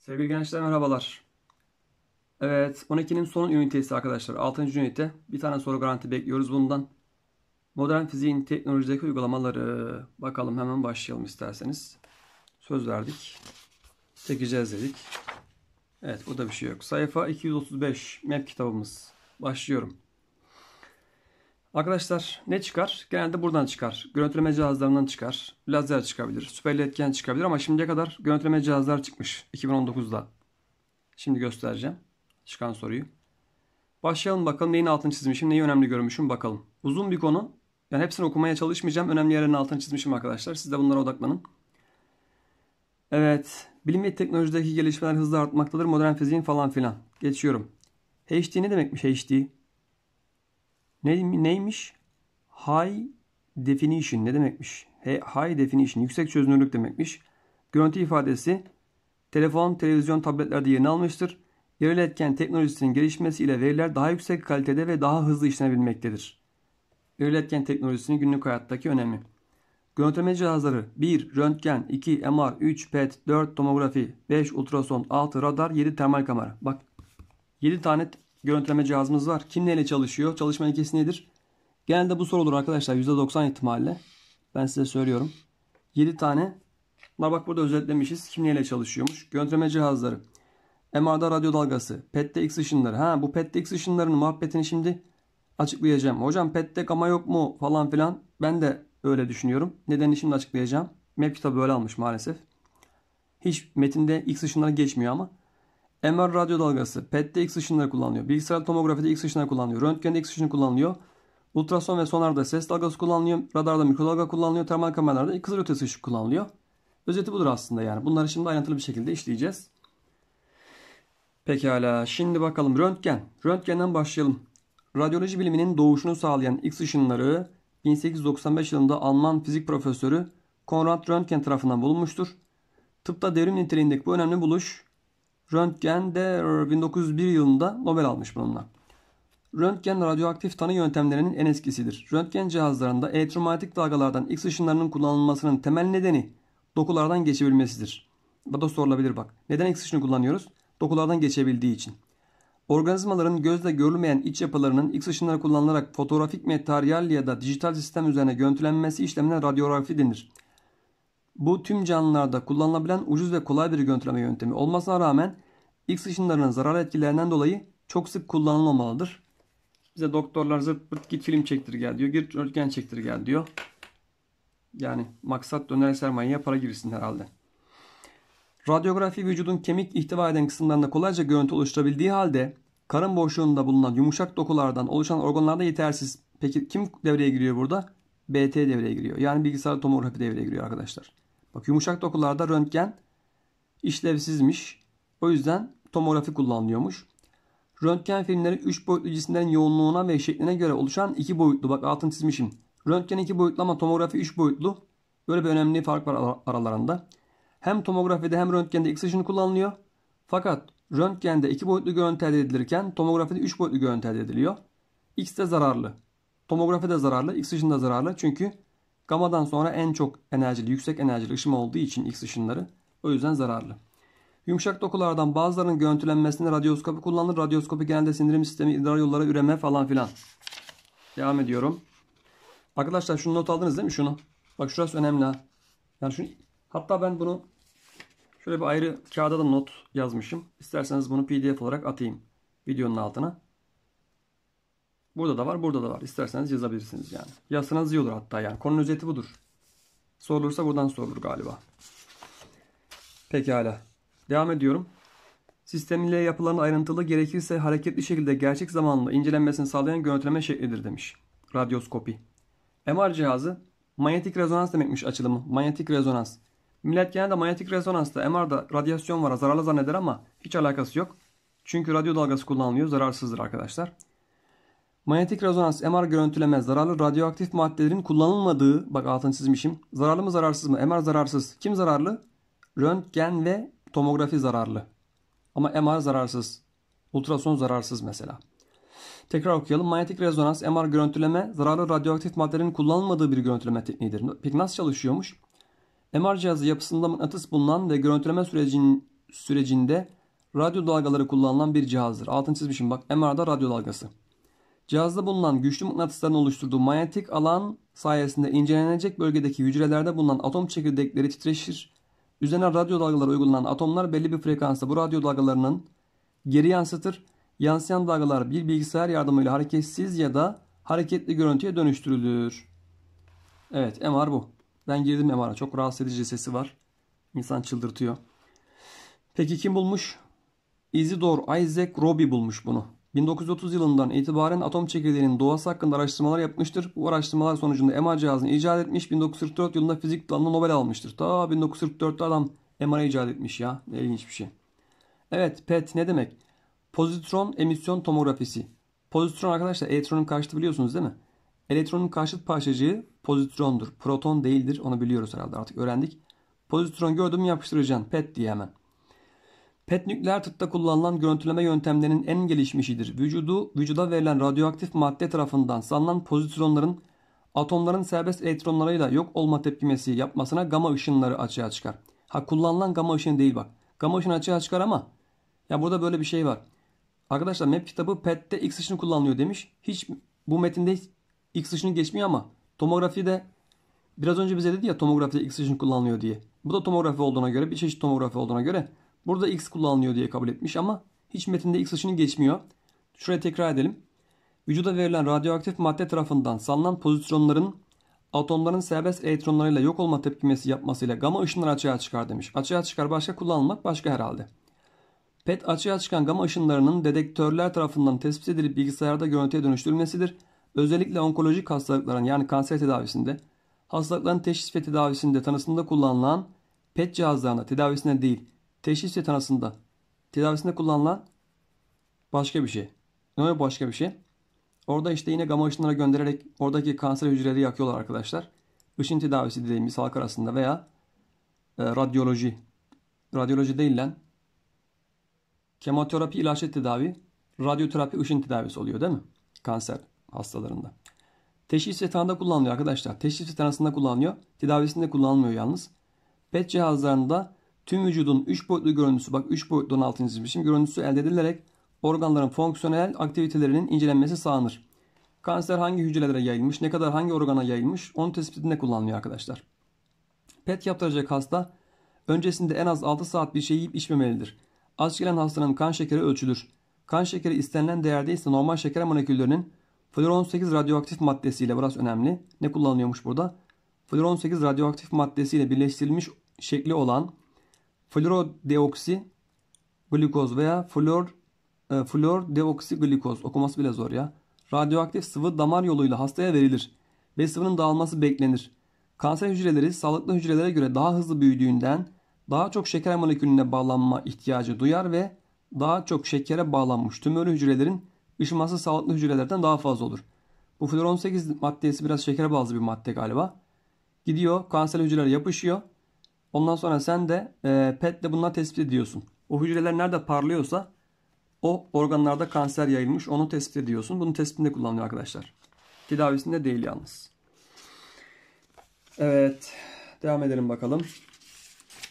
Sevgili gençler merhabalar. Evet 12'nin son ünitesi arkadaşlar. 6. ünite. Bir tane soru garanti bekliyoruz bundan. Modern fiziğin teknolojideki uygulamaları. Bakalım hemen başlayalım isterseniz. Söz verdik. Çekeceğiz dedik. Evet burada bir şey yok. Sayfa 235 MEP kitabımız. Başlıyorum. Arkadaşlar ne çıkar? Genelde buradan çıkar. Görüntüleme cihazlarından çıkar. Lazer çıkabilir. Süperli etken çıkabilir ama şimdiye kadar görüntüleme cihazlar çıkmış 2019'da. Şimdi göstereceğim çıkan soruyu. Başlayalım bakalım neyin altını çizmişim, neyi önemli görmüşüm bakalım. Uzun bir konu. Yani hepsini okumaya çalışmayacağım. Önemli yerlerin altını çizmişim arkadaşlar. Siz de bunlara odaklanın. Evet. Bilim ve teknolojideki gelişmeler hızla artmaktadır. Modern fiziğin falan filan. Geçiyorum. HD ne demekmiş HD? Ne, neymiş? High definition ne demekmiş? High definition yüksek çözünürlük demekmiş. Görüntü ifadesi telefon, televizyon, tabletlerde yerini almıştır. Yerel etken teknolojisinin gelişmesiyle veriler daha yüksek kalitede ve daha hızlı işlenebilmektedir. Yerel etken teknolojisinin günlük hayattaki önemi. Görüntüleme cihazları 1. Röntgen 2. MR 3. PET 4. Tomografi 5. Ultrason 6. Radar 7. Termal kamera. Bak 7 tane görüntüleme cihazımız var. Kim neyle çalışıyor? Çalışma ilkesi nedir? Genelde bu sorulur arkadaşlar %90 ihtimalle. Ben size söylüyorum. 7 tane. Bunlar bak burada özetlemişiz. Kim neyle çalışıyormuş? Görüntüleme cihazları. MR'da radyo dalgası. PET'te X ışınları. Ha bu PET'te X ışınlarının muhabbetini şimdi açıklayacağım. Hocam PET'te gama yok mu falan filan. Ben de öyle düşünüyorum. Nedenini şimdi açıklayacağım. Map kitabı böyle almış maalesef. Hiç metinde X ışınları geçmiyor ama MR radyo dalgası PET'te X ışınları kullanılıyor. Bilgisayar tomografide X ışınları kullanılıyor. Röntgende X ışını kullanılıyor. Ultrason ve sonarda ses dalgası kullanılıyor. Radarda mikrodalga kullanılıyor. Termal kameralarda kızılötesi ışık kullanılıyor. Özeti budur aslında yani. Bunları şimdi ayrıntılı bir şekilde işleyeceğiz. Pekala. Şimdi bakalım röntgen. Röntgenden başlayalım. Radyoloji biliminin doğuşunu sağlayan X ışınları 1895 yılında Alman fizik profesörü Konrad Röntgen tarafından bulunmuştur. Tıpta devrim niteliğindeki bu önemli buluş Röntgen de 1901 ıı, yılında Nobel almış bununla. Röntgen radyoaktif tanı yöntemlerinin en eskisidir. Röntgen cihazlarında elektromanyetik dalgalardan X ışınlarının kullanılmasının temel nedeni dokulardan geçebilmesidir. Bu da sorulabilir bak. Neden X ışını kullanıyoruz? Dokulardan geçebildiği için. Organizmaların gözle görülmeyen iç yapılarının X ışınları kullanılarak fotoğrafik materyal ya da dijital sistem üzerine görüntülenmesi işlemine radyografi denir. Bu tüm canlılarda kullanılabilen ucuz ve kolay bir görüntüleme yöntemi olmasına rağmen X ışınlarının zarar etkilerinden dolayı çok sık kullanılmamalıdır. Bize doktorlar zırt pırt git film çektir gel diyor. Git röntgen çektir gel diyor. Yani maksat döner sermayeye para girsin herhalde. Radyografi vücudun kemik ihtiva eden kısımlarında kolayca görüntü oluşturabildiği halde karın boşluğunda bulunan yumuşak dokulardan oluşan organlarda yetersiz. Peki kim devreye giriyor burada? BT devreye giriyor. Yani bilgisayar tomografi devreye giriyor arkadaşlar. Bak yumuşak dokularda röntgen işlevsizmiş. O yüzden tomografi kullanılıyormuş. Röntgen filmleri 3 boyutlu cisimlerin yoğunluğuna ve şekline göre oluşan 2 boyutlu. Bak altını çizmişim. Röntgen 2 boyutlu ama tomografi 3 boyutlu. Böyle bir önemli fark var aralarında. Hem tomografide hem röntgende X ışını kullanılıyor. Fakat röntgende 2 boyutlu görüntü elde edilirken tomografide 3 boyutlu görüntü elde ediliyor. X de zararlı. Tomografi de zararlı, X ışını da zararlı. Çünkü gamadan sonra en çok enerjili, yüksek enerjili ışım olduğu için X ışınları o yüzden zararlı. Yumuşak dokulardan bazılarının görüntülenmesinde radyoskopi kullanılır. Radyoskopi genelde sindirim sistemi, idrar yolları, üreme falan filan. Devam ediyorum. Arkadaşlar şunu not aldınız değil mi şunu? Bak şurası önemli ha. Yani şunu, hatta ben bunu şöyle bir ayrı kağıda da not yazmışım. İsterseniz bunu pdf olarak atayım videonun altına. Burada da var, burada da var. İsterseniz yazabilirsiniz yani. Yazsanız iyi olur hatta yani. Konunun özeti budur. Sorulursa buradan sorulur galiba. Pekala. Devam ediyorum. Sistem ile yapılan ayrıntılı gerekirse hareketli şekilde gerçek zamanlı incelenmesini sağlayan görüntüleme şeklidir demiş. Radyoskopi. MR cihazı manyetik rezonans demekmiş açılımı. Manyetik rezonans. Millet genelde manyetik rezonansta MR'da radyasyon var zararlı zanneder ama hiç alakası yok. Çünkü radyo dalgası kullanılıyor zararsızdır arkadaşlar. Manyetik rezonans MR görüntüleme zararlı radyoaktif maddelerin kullanılmadığı bak altını çizmişim. Zararlı mı zararsız mı? MR zararsız. Kim zararlı? Röntgen ve tomografi zararlı. Ama MR zararsız. Ultrason zararsız mesela. Tekrar okuyalım. Manyetik rezonans MR görüntüleme zararlı radyoaktif maddelerin kullanılmadığı bir görüntüleme tekniğidir. Peki nasıl çalışıyormuş? MR cihazı yapısında mıknatıs bulunan ve görüntüleme sürecin, sürecinde radyo dalgaları kullanılan bir cihazdır. Altını çizmişim bak MR'da radyo dalgası. Cihazda bulunan güçlü mıknatısların oluşturduğu manyetik alan sayesinde incelenecek bölgedeki hücrelerde bulunan atom çekirdekleri titreşir. Üzerine radyo dalgaları uygulanan atomlar belli bir frekansta bu radyo dalgalarının geri yansıtır. Yansıyan dalgalar bir bilgisayar yardımıyla hareketsiz ya da hareketli görüntüye dönüştürülür. Evet MR bu. Ben girdim MR'a. Çok rahatsız edici sesi var. İnsan çıldırtıyor. Peki kim bulmuş? Isidore Isaac Roby bulmuş bunu. 1930 yılından itibaren atom çekirdeğinin doğası hakkında araştırmalar yapmıştır. Bu araştırmalar sonucunda MR cihazını icat etmiş. 1944 yılında fizik dalında Nobel almıştır. Ta 1944'te adam MR'ı icat etmiş ya. Ne ilginç bir şey. Evet PET ne demek? Pozitron emisyon tomografisi. Pozitron arkadaşlar elektronun karşıtı biliyorsunuz değil mi? Elektronun karşıt parçacığı pozitrondur. Proton değildir. Onu biliyoruz herhalde artık öğrendik. Pozitron gördüm yapıştıracaksın. PET diye hemen. PET nükleer tıpta kullanılan görüntüleme yöntemlerinin en gelişmişidir. Vücudu, vücuda verilen radyoaktif madde tarafından salınan pozitronların atomların serbest elektronlarıyla yok olma tepkimesi yapmasına gama ışınları açığa çıkar. Ha kullanılan gama ışını değil bak. Gama ışını açığa çıkar ama ya burada böyle bir şey var. Arkadaşlar MEP kitabı PET'te X ışını kullanılıyor demiş. Hiç bu metinde X ışını geçmiyor ama tomografi de biraz önce bize dedi ya tomografide X ışını kullanılıyor diye. Bu da tomografi olduğuna göre bir çeşit tomografi olduğuna göre Burada x kullanılıyor diye kabul etmiş ama hiç metinde x ışını geçmiyor. Şuraya tekrar edelim. Vücuda verilen radyoaktif madde tarafından salınan pozitronların atomların serbest elektronlarıyla yok olma tepkimesi yapmasıyla gama ışınları açığa çıkar demiş. Açığa çıkar başka kullanılmak başka herhalde. PET açığa çıkan gama ışınlarının dedektörler tarafından tespit edilip bilgisayarda görüntüye dönüştürülmesidir. Özellikle onkolojik hastalıkların yani kanser tedavisinde, hastalıkların teşhis ve tedavisinde tanısında kullanılan PET cihazlarında tedavisine değil Teşhis tetanasında tedavisinde kullanılan başka bir şey. Ne başka bir şey? Orada işte yine gama ışınlara göndererek oradaki kanser hücreleri yakıyorlar arkadaşlar. Işın tedavisi dediğimiz halk arasında veya e, radyoloji. Radyoloji değil lan. Kemoterapi ilaçlı tedavi, radyoterapi ışın tedavisi oluyor değil mi? Kanser hastalarında. Teşhis yatağında kullanılıyor arkadaşlar. Teşhis yatağında kullanılıyor. Tedavisinde kullanılmıyor yalnız. PET cihazlarında Tüm vücudun 3 boyutlu görüntüsü bak 3 boyutlu 16. çizmişim görüntüsü elde edilerek organların fonksiyonel aktivitelerinin incelenmesi sağlanır. Kanser hangi hücrelere yayılmış, ne kadar hangi organa yayılmış onun tespitinde kullanılıyor arkadaşlar. PET yaptıracak hasta öncesinde en az 6 saat bir şey yiyip içmemelidir. Aç gelen hastanın kan şekeri ölçülür. Kan şekeri istenilen değerde ise normal şeker moleküllerinin Flor 18 radyoaktif maddesiyle biraz önemli. Ne kullanılıyormuş burada? Flor 18 radyoaktif maddesiyle birleştirilmiş şekli olan Florodeoksi glikoz veya flor e, flordeoksiglikoz okuması bile zor ya. Radyoaktif sıvı damar yoluyla hastaya verilir ve sıvının dağılması beklenir. Kanser hücreleri sağlıklı hücrelere göre daha hızlı büyüdüğünden daha çok şeker molekülüne bağlanma ihtiyacı duyar ve daha çok şekere bağlanmış tümörlü hücrelerin ışıması sağlıklı hücrelerden daha fazla olur. Bu floron 18 maddesi biraz şekere bazlı bir madde galiba. Gidiyor kanser hücreler yapışıyor Ondan sonra sen de e, PET'le bunları tespit ediyorsun. O hücreler nerede parlıyorsa o organlarda kanser yayılmış onu tespit ediyorsun. Bunu tespitinde kullanılıyor arkadaşlar. Tedavisinde değil yalnız. Evet. Devam edelim bakalım.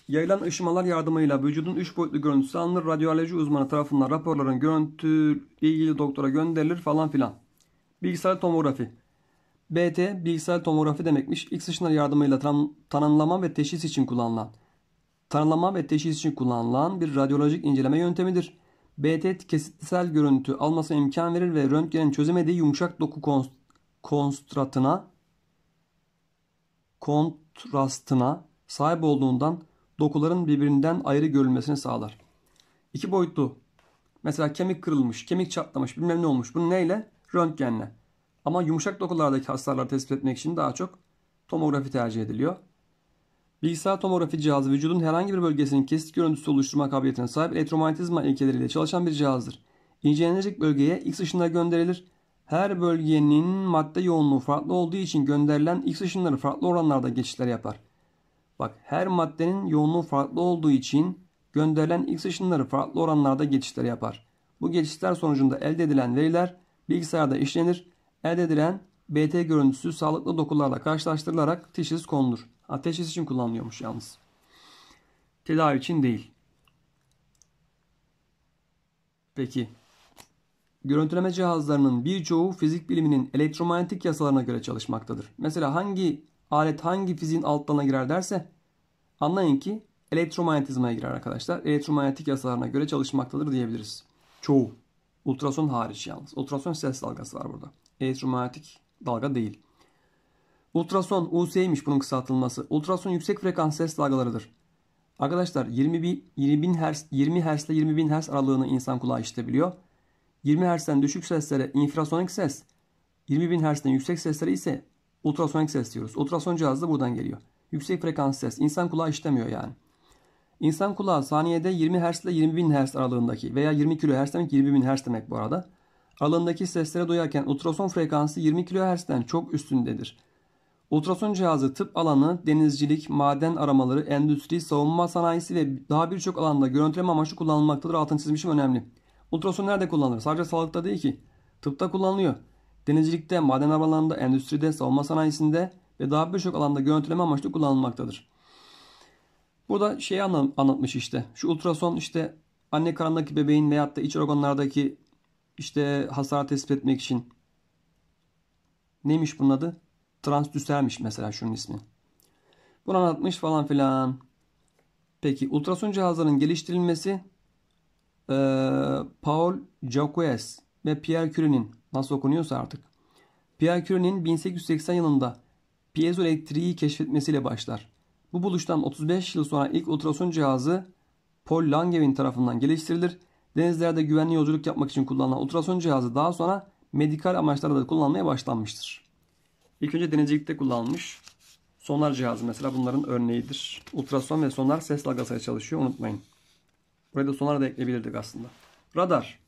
Yayılan ışımalar yardımıyla vücudun 3 boyutlu görüntüsü alınır. Radyoloji uzmanı tarafından raporların görüntü ilgili doktora gönderilir falan filan. Bilgisayar tomografi. BT bilgisayar tomografi demekmiş. X ışınları yardımıyla tan tanımlama ve teşhis için kullanılan tanımlama ve teşhis için kullanılan bir radyolojik inceleme yöntemidir. BT kesitsel görüntü almasına imkan verir ve röntgenin çözemediği yumuşak doku konstratına kontrastına sahip olduğundan dokuların birbirinden ayrı görülmesini sağlar. İki boyutlu. Mesela kemik kırılmış, kemik çatlamış, bilmem ne olmuş. Bunu neyle? Röntgenle. Ama yumuşak dokulardaki hasarları tespit etmek için daha çok tomografi tercih ediliyor. Bilgisayar tomografi cihazı vücudun herhangi bir bölgesinin kesit görüntüsü oluşturma kabiliyetine sahip elektromanyetizma ilkeleriyle çalışan bir cihazdır. İncelenecek bölgeye X ışınları gönderilir. Her bölgenin madde yoğunluğu farklı olduğu için gönderilen X ışınları farklı oranlarda geçişler yapar. Bak her maddenin yoğunluğu farklı olduğu için gönderilen X ışınları farklı oranlarda geçişler yapar. Bu geçişler sonucunda elde edilen veriler bilgisayarda işlenir Elde edilen BT görüntüsü sağlıklı dokularla karşılaştırılarak teşhis konulur. Ha, için kullanılıyormuş yalnız. Tedavi için değil. Peki. Görüntüleme cihazlarının birçoğu fizik biliminin elektromanyetik yasalarına göre çalışmaktadır. Mesela hangi alet hangi fiziğin alt dalına girer derse anlayın ki elektromanyetizmaya girer arkadaşlar. Elektromanyetik yasalarına göre çalışmaktadır diyebiliriz. Çoğu. Ultrason hariç yalnız. Ultrason ses dalgası var burada elektromanyetik dalga değil. Ultrason US'ymiş bunun kısaltılması. Ultrason yüksek frekans ses dalgalarıdır. Arkadaşlar 20 bin, 20 Hz, 20 Hz ile 20 bin Hz aralığını insan kulağı işitebiliyor. 20 Hz'den düşük seslere infrasonik ses, 20 bin Hz'den yüksek seslere ise ultrasonik ses diyoruz. Ultrason cihazı da buradan geliyor. Yüksek frekans ses. insan kulağı işitemiyor yani. İnsan kulağı saniyede 20 Hz ile 20 bin Hz aralığındaki veya 20 kHz demek 20 bin Hz demek bu arada alındaki seslere duyarken ultrason frekansı 20 kHz'den çok üstündedir. Ultrason cihazı tıp alanı, denizcilik, maden aramaları, endüstri, savunma sanayisi ve daha birçok alanda görüntüleme amaçlı kullanılmaktadır. Altını çizmişim önemli. Ultrason nerede kullanılır? Sadece sağlıkta değil ki. Tıpta kullanılıyor. Denizcilikte, maden aramalarında, endüstride, savunma sanayisinde ve daha birçok alanda görüntüleme amaçlı kullanılmaktadır. Burada şeyi anlatmış işte. Şu ultrason işte anne karnındaki bebeğin veyahut da iç organlardaki işte hasar tespit etmek için neymiş bunun adı? Transdüsermiş mesela şunun ismi. Bunu anlatmış falan filan. Peki ultrason cihazlarının geliştirilmesi Paul Jacques ve Pierre Curie'nin nasıl okunuyorsa artık. Pierre Curie'nin 1880 yılında piezoelektriği keşfetmesiyle başlar. Bu buluştan 35 yıl sonra ilk ultrason cihazı Paul Langevin tarafından geliştirilir denizlerde güvenli yolculuk yapmak için kullanılan ultrason cihazı daha sonra medikal amaçlarda da kullanılmaya başlanmıştır. İlk önce denizcilikte kullanılmış sonar cihazı mesela bunların örneğidir. Ultrason ve sonar ses dalgasıyla çalışıyor unutmayın. Buraya da sonar da ekleyebilirdik aslında. Radar.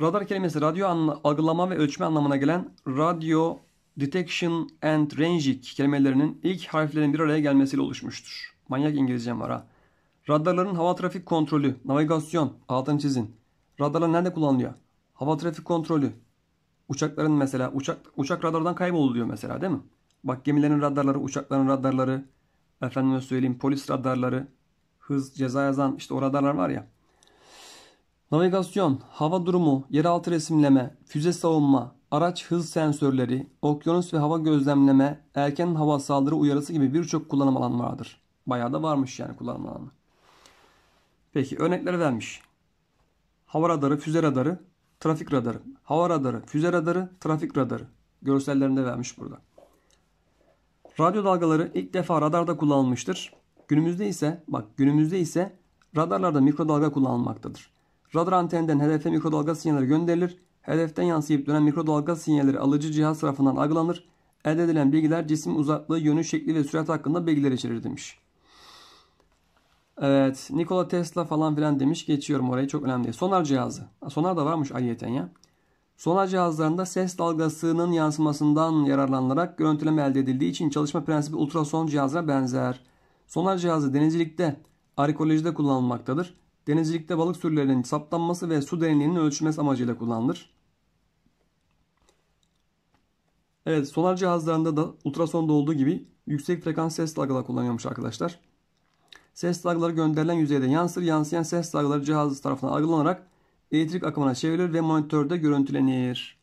Radar kelimesi radyo algılama ve ölçme anlamına gelen radio detection and ranging kelimelerinin ilk harflerin bir araya gelmesiyle oluşmuştur. Manyak İngilizcem var ha. Radarların hava trafik kontrolü, navigasyon, altını çizin. Radarlar nerede kullanılıyor? Hava trafik kontrolü. Uçakların mesela uçak uçak radardan kayboluyor mesela değil mi? Bak gemilerin radarları, uçakların radarları, efendime söyleyeyim polis radarları, hız, ceza yazan işte o radarlar var ya. Navigasyon, hava durumu, yeraltı resimleme, füze savunma, araç hız sensörleri, okyanus ve hava gözlemleme, erken hava saldırı uyarısı gibi birçok kullanım alanı vardır. Bayağı da varmış yani kullanım alanı. Peki örnekleri vermiş. Hava radarı, füze radarı, trafik radarı. Hava radarı, füze radarı, trafik radarı. Görsellerinde vermiş burada. Radyo dalgaları ilk defa radarda kullanılmıştır. Günümüzde ise bak günümüzde ise radarlarda mikrodalga kullanılmaktadır. Radar anteninden hedefe mikrodalga sinyalleri gönderilir. Hedeften yansıyıp dönen mikrodalga sinyalleri alıcı cihaz tarafından algılanır. Elde edilen bilgiler cisim uzaklığı, yönü, şekli ve sürat hakkında bilgiler içerir demiş. Evet Nikola Tesla falan filan demiş geçiyorum orayı çok önemli değil. Sonar cihazı. Sonar da varmış ayrıyeten ya. Sonar cihazlarında ses dalgasının yansımasından yararlanarak görüntüleme elde edildiği için çalışma prensibi ultrason cihazına benzer. Sonar cihazı denizcilikte, arikolojide kullanılmaktadır. Denizcilikte balık sürülerinin saptanması ve su derinliğinin ölçülmesi amacıyla kullanılır. Evet sonar cihazlarında da ultrasonda olduğu gibi yüksek frekans ses dalgaları kullanıyormuş arkadaşlar. Ses dalgaları gönderilen yüzeyde yansır. Yansıyan ses dalgaları cihaz tarafından algılanarak elektrik akımına çevrilir ve monitörde görüntülenir.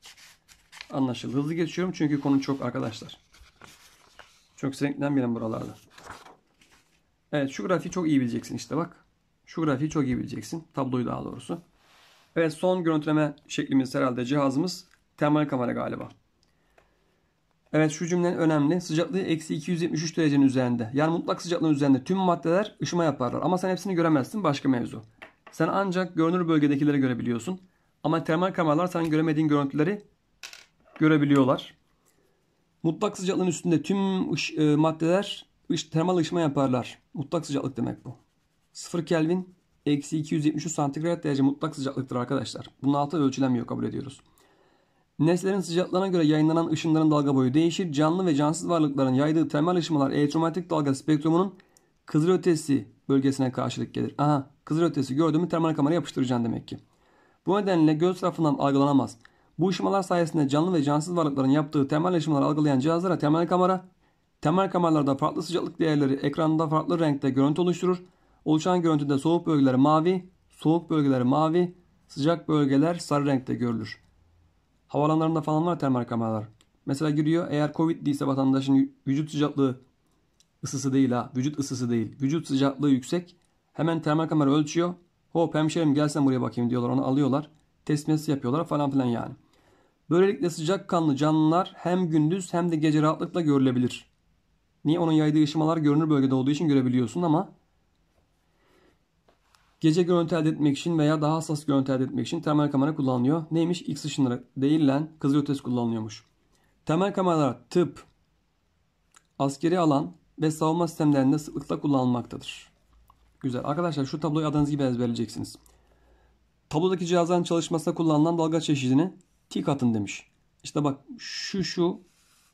Anlaşıldı. Hızlı geçiyorum çünkü konu çok arkadaşlar. Çok renklenmeyelim buralarda. Evet şu grafiği çok iyi bileceksin işte bak. Şu grafiği çok iyi bileceksin. Tabloyu daha doğrusu. Evet son görüntüleme şeklimiz herhalde cihazımız termal kamera galiba. Evet şu cümlen önemli. Sıcaklığı eksi 273 derecenin üzerinde. Yani mutlak sıcaklığın üzerinde tüm maddeler ışıma yaparlar. Ama sen hepsini göremezsin başka mevzu. Sen ancak görünür bölgedekileri görebiliyorsun. Ama termal kameralar sen göremediğin görüntüleri görebiliyorlar. Mutlak sıcaklığın üstünde tüm ış, e, maddeler ış, termal ışıma yaparlar. Mutlak sıcaklık demek bu. 0 Kelvin eksi 273 santigrat derece mutlak sıcaklıktır arkadaşlar. Bunun altı ölçülemiyor kabul ediyoruz. Nesnelerin sıcaklığına göre yayınlanan ışınların dalga boyu değişir. Canlı ve cansız varlıkların yaydığı termal ışınlar, elektromanyetik dalga spektrumunun kızılötesi bölgesine karşılık gelir. Aha kızılötesi gördüğümü termal kamera yapıştıracaksın demek ki. Bu nedenle göz tarafından algılanamaz. Bu ışınlar sayesinde canlı ve cansız varlıkların yaptığı termal ışınları algılayan cihazlara termal kamera, termal kameralarda farklı sıcaklık değerleri ekranda farklı renkte görüntü oluşturur. Oluşan görüntüde soğuk bölgeler mavi, soğuk bölgeler mavi, sıcak bölgeler sarı renkte görülür. Havalanlarında falan var termal kameralar. Mesela giriyor eğer Covid değilse vatandaşın vücut sıcaklığı ısısı değil ha. Vücut ısısı değil. Vücut sıcaklığı yüksek. Hemen termal kamera ölçüyor. Hop hemşerim gelsen buraya bakayım diyorlar. Onu alıyorlar. Test yapıyorlar falan filan yani. Böylelikle sıcak kanlı canlılar hem gündüz hem de gece rahatlıkla görülebilir. Niye onun yaydığı ışımalar görünür bölgede olduğu için görebiliyorsun ama Gece görüntü elde etmek için veya daha hassas görüntü elde etmek için termal kamera kullanılıyor. Neymiş? X ışınları değil lan kızılötesi kullanılıyormuş. Termal kameralar tıp, askeri alan ve savunma sistemlerinde sıklıkla kullanılmaktadır. Güzel. Arkadaşlar şu tabloyu adınız gibi ezberleyeceksiniz. Tablodaki cihazların çalışmasında kullanılan dalga çeşidini tik atın demiş. İşte bak şu şu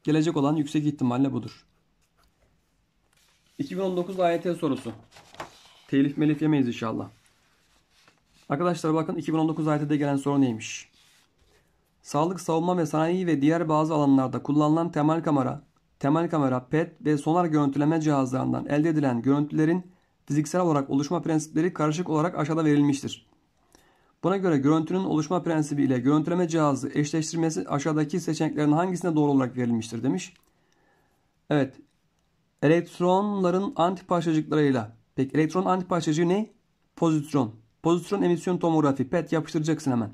gelecek olan yüksek ihtimalle budur. 2019 AYT sorusu. Telif melif yemeyiz inşallah. Arkadaşlar bakın 2019 ayetinde gelen soru neymiş? Sağlık, savunma ve sanayi ve diğer bazı alanlarda kullanılan temel kamera, temel kamera, PET ve sonar görüntüleme cihazlarından elde edilen görüntülerin fiziksel olarak oluşma prensipleri karışık olarak aşağıda verilmiştir. Buna göre görüntünün oluşma prensibi ile görüntüleme cihazı eşleştirmesi aşağıdaki seçeneklerin hangisine doğru olarak verilmiştir demiş. Evet. Elektronların antiparçacıklarıyla Peki elektron anti parçacığı ne? Pozitron. Pozitron emisyon tomografi. PET yapıştıracaksın hemen.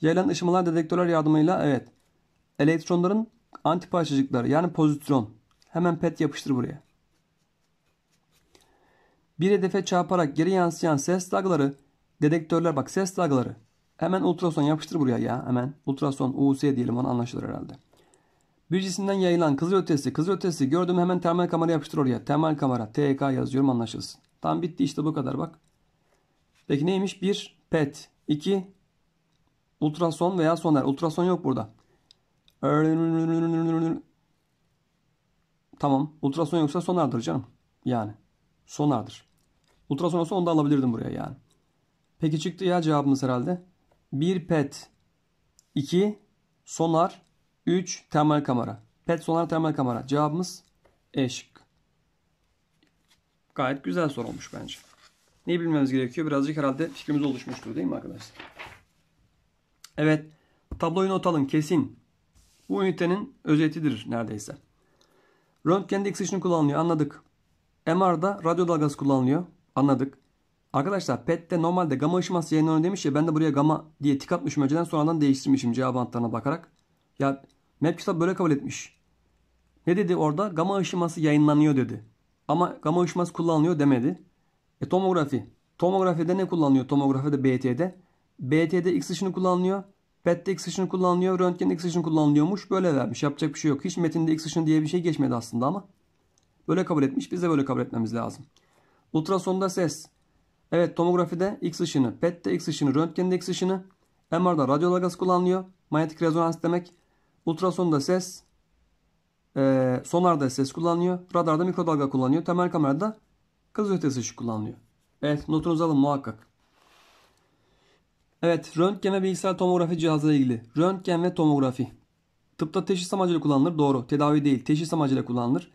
Yayılan ışımalar dedektörler yardımıyla evet. Elektronların anti parçacıkları yani pozitron. Hemen PET yapıştır buraya. Bir hedefe çarparak geri yansıyan ses dalgaları dedektörler bak ses dalgaları. Hemen ultrason yapıştır buraya ya hemen. Ultrason UUS diyelim onu anlaşılır herhalde. Bir cisimden yayılan kızıl ötesi, kızıl ötesi gördüm hemen termal kamera yapıştır oraya. Termal kamera, TK yazıyorum anlaşılsın. Tam bitti işte bu kadar bak. Peki neymiş? 1. PET. 2. Ultrason veya soner. Ultrason yok burada. Tamam. Ultrason yoksa sonardır canım. Yani. Sonardır. Ultrason olsa onu da alabilirdim buraya yani. Peki çıktı ya cevabımız herhalde. 1 PET. 2. Sonar. 3. Termal kamera. PET sonar termal kamera. Cevabımız E Gayet güzel soru olmuş bence. Neyi bilmemiz gerekiyor? Birazcık herhalde fikrimiz oluşmuştur değil mi arkadaşlar? Evet. Tabloyu not alın kesin. Bu ünitenin özetidir neredeyse. Röntgende X ışını kullanılıyor anladık. MR'da radyo dalgası kullanılıyor anladık. Arkadaşlar PET'te normalde gama ışıması yayınlanıyor demiş ya ben de buraya gamma diye tik atmışım önceden sonradan değiştirmişim cevap bantlarına bakarak. Ya Mapkitap böyle kabul etmiş. Ne dedi orada? Gama ışıması yayınlanıyor dedi. Ama gama ışıması kullanılıyor demedi. E tomografi. Tomografide ne kullanılıyor? Tomografide BT'de. BT'de X ışını kullanılıyor. PET'te X ışını kullanılıyor. Röntgen'de X ışını kullanılıyormuş. Böyle vermiş. Yapacak bir şey yok. Hiç metinde X ışını diye bir şey geçmedi aslında ama. Böyle kabul etmiş. Biz de böyle kabul etmemiz lazım. Ultrasonda ses. Evet tomografide X ışını, PET'te X ışını, röntgende X ışını, MR'da radyolagaz kullanılıyor. Manyetik rezonans demek. Ultrasonda ses, e, sonarda ses kullanıyor. Radarda mikrodalga kullanıyor. Temel kamerada kızılötesi ışığı kullanılıyor. Evet notunuzu alın muhakkak. Evet röntgen ve bilgisayar tomografi cihazıyla ilgili. Röntgen ve tomografi. Tıpta teşhis amacıyla kullanılır. Doğru. Tedavi değil. Teşhis amacıyla kullanılır.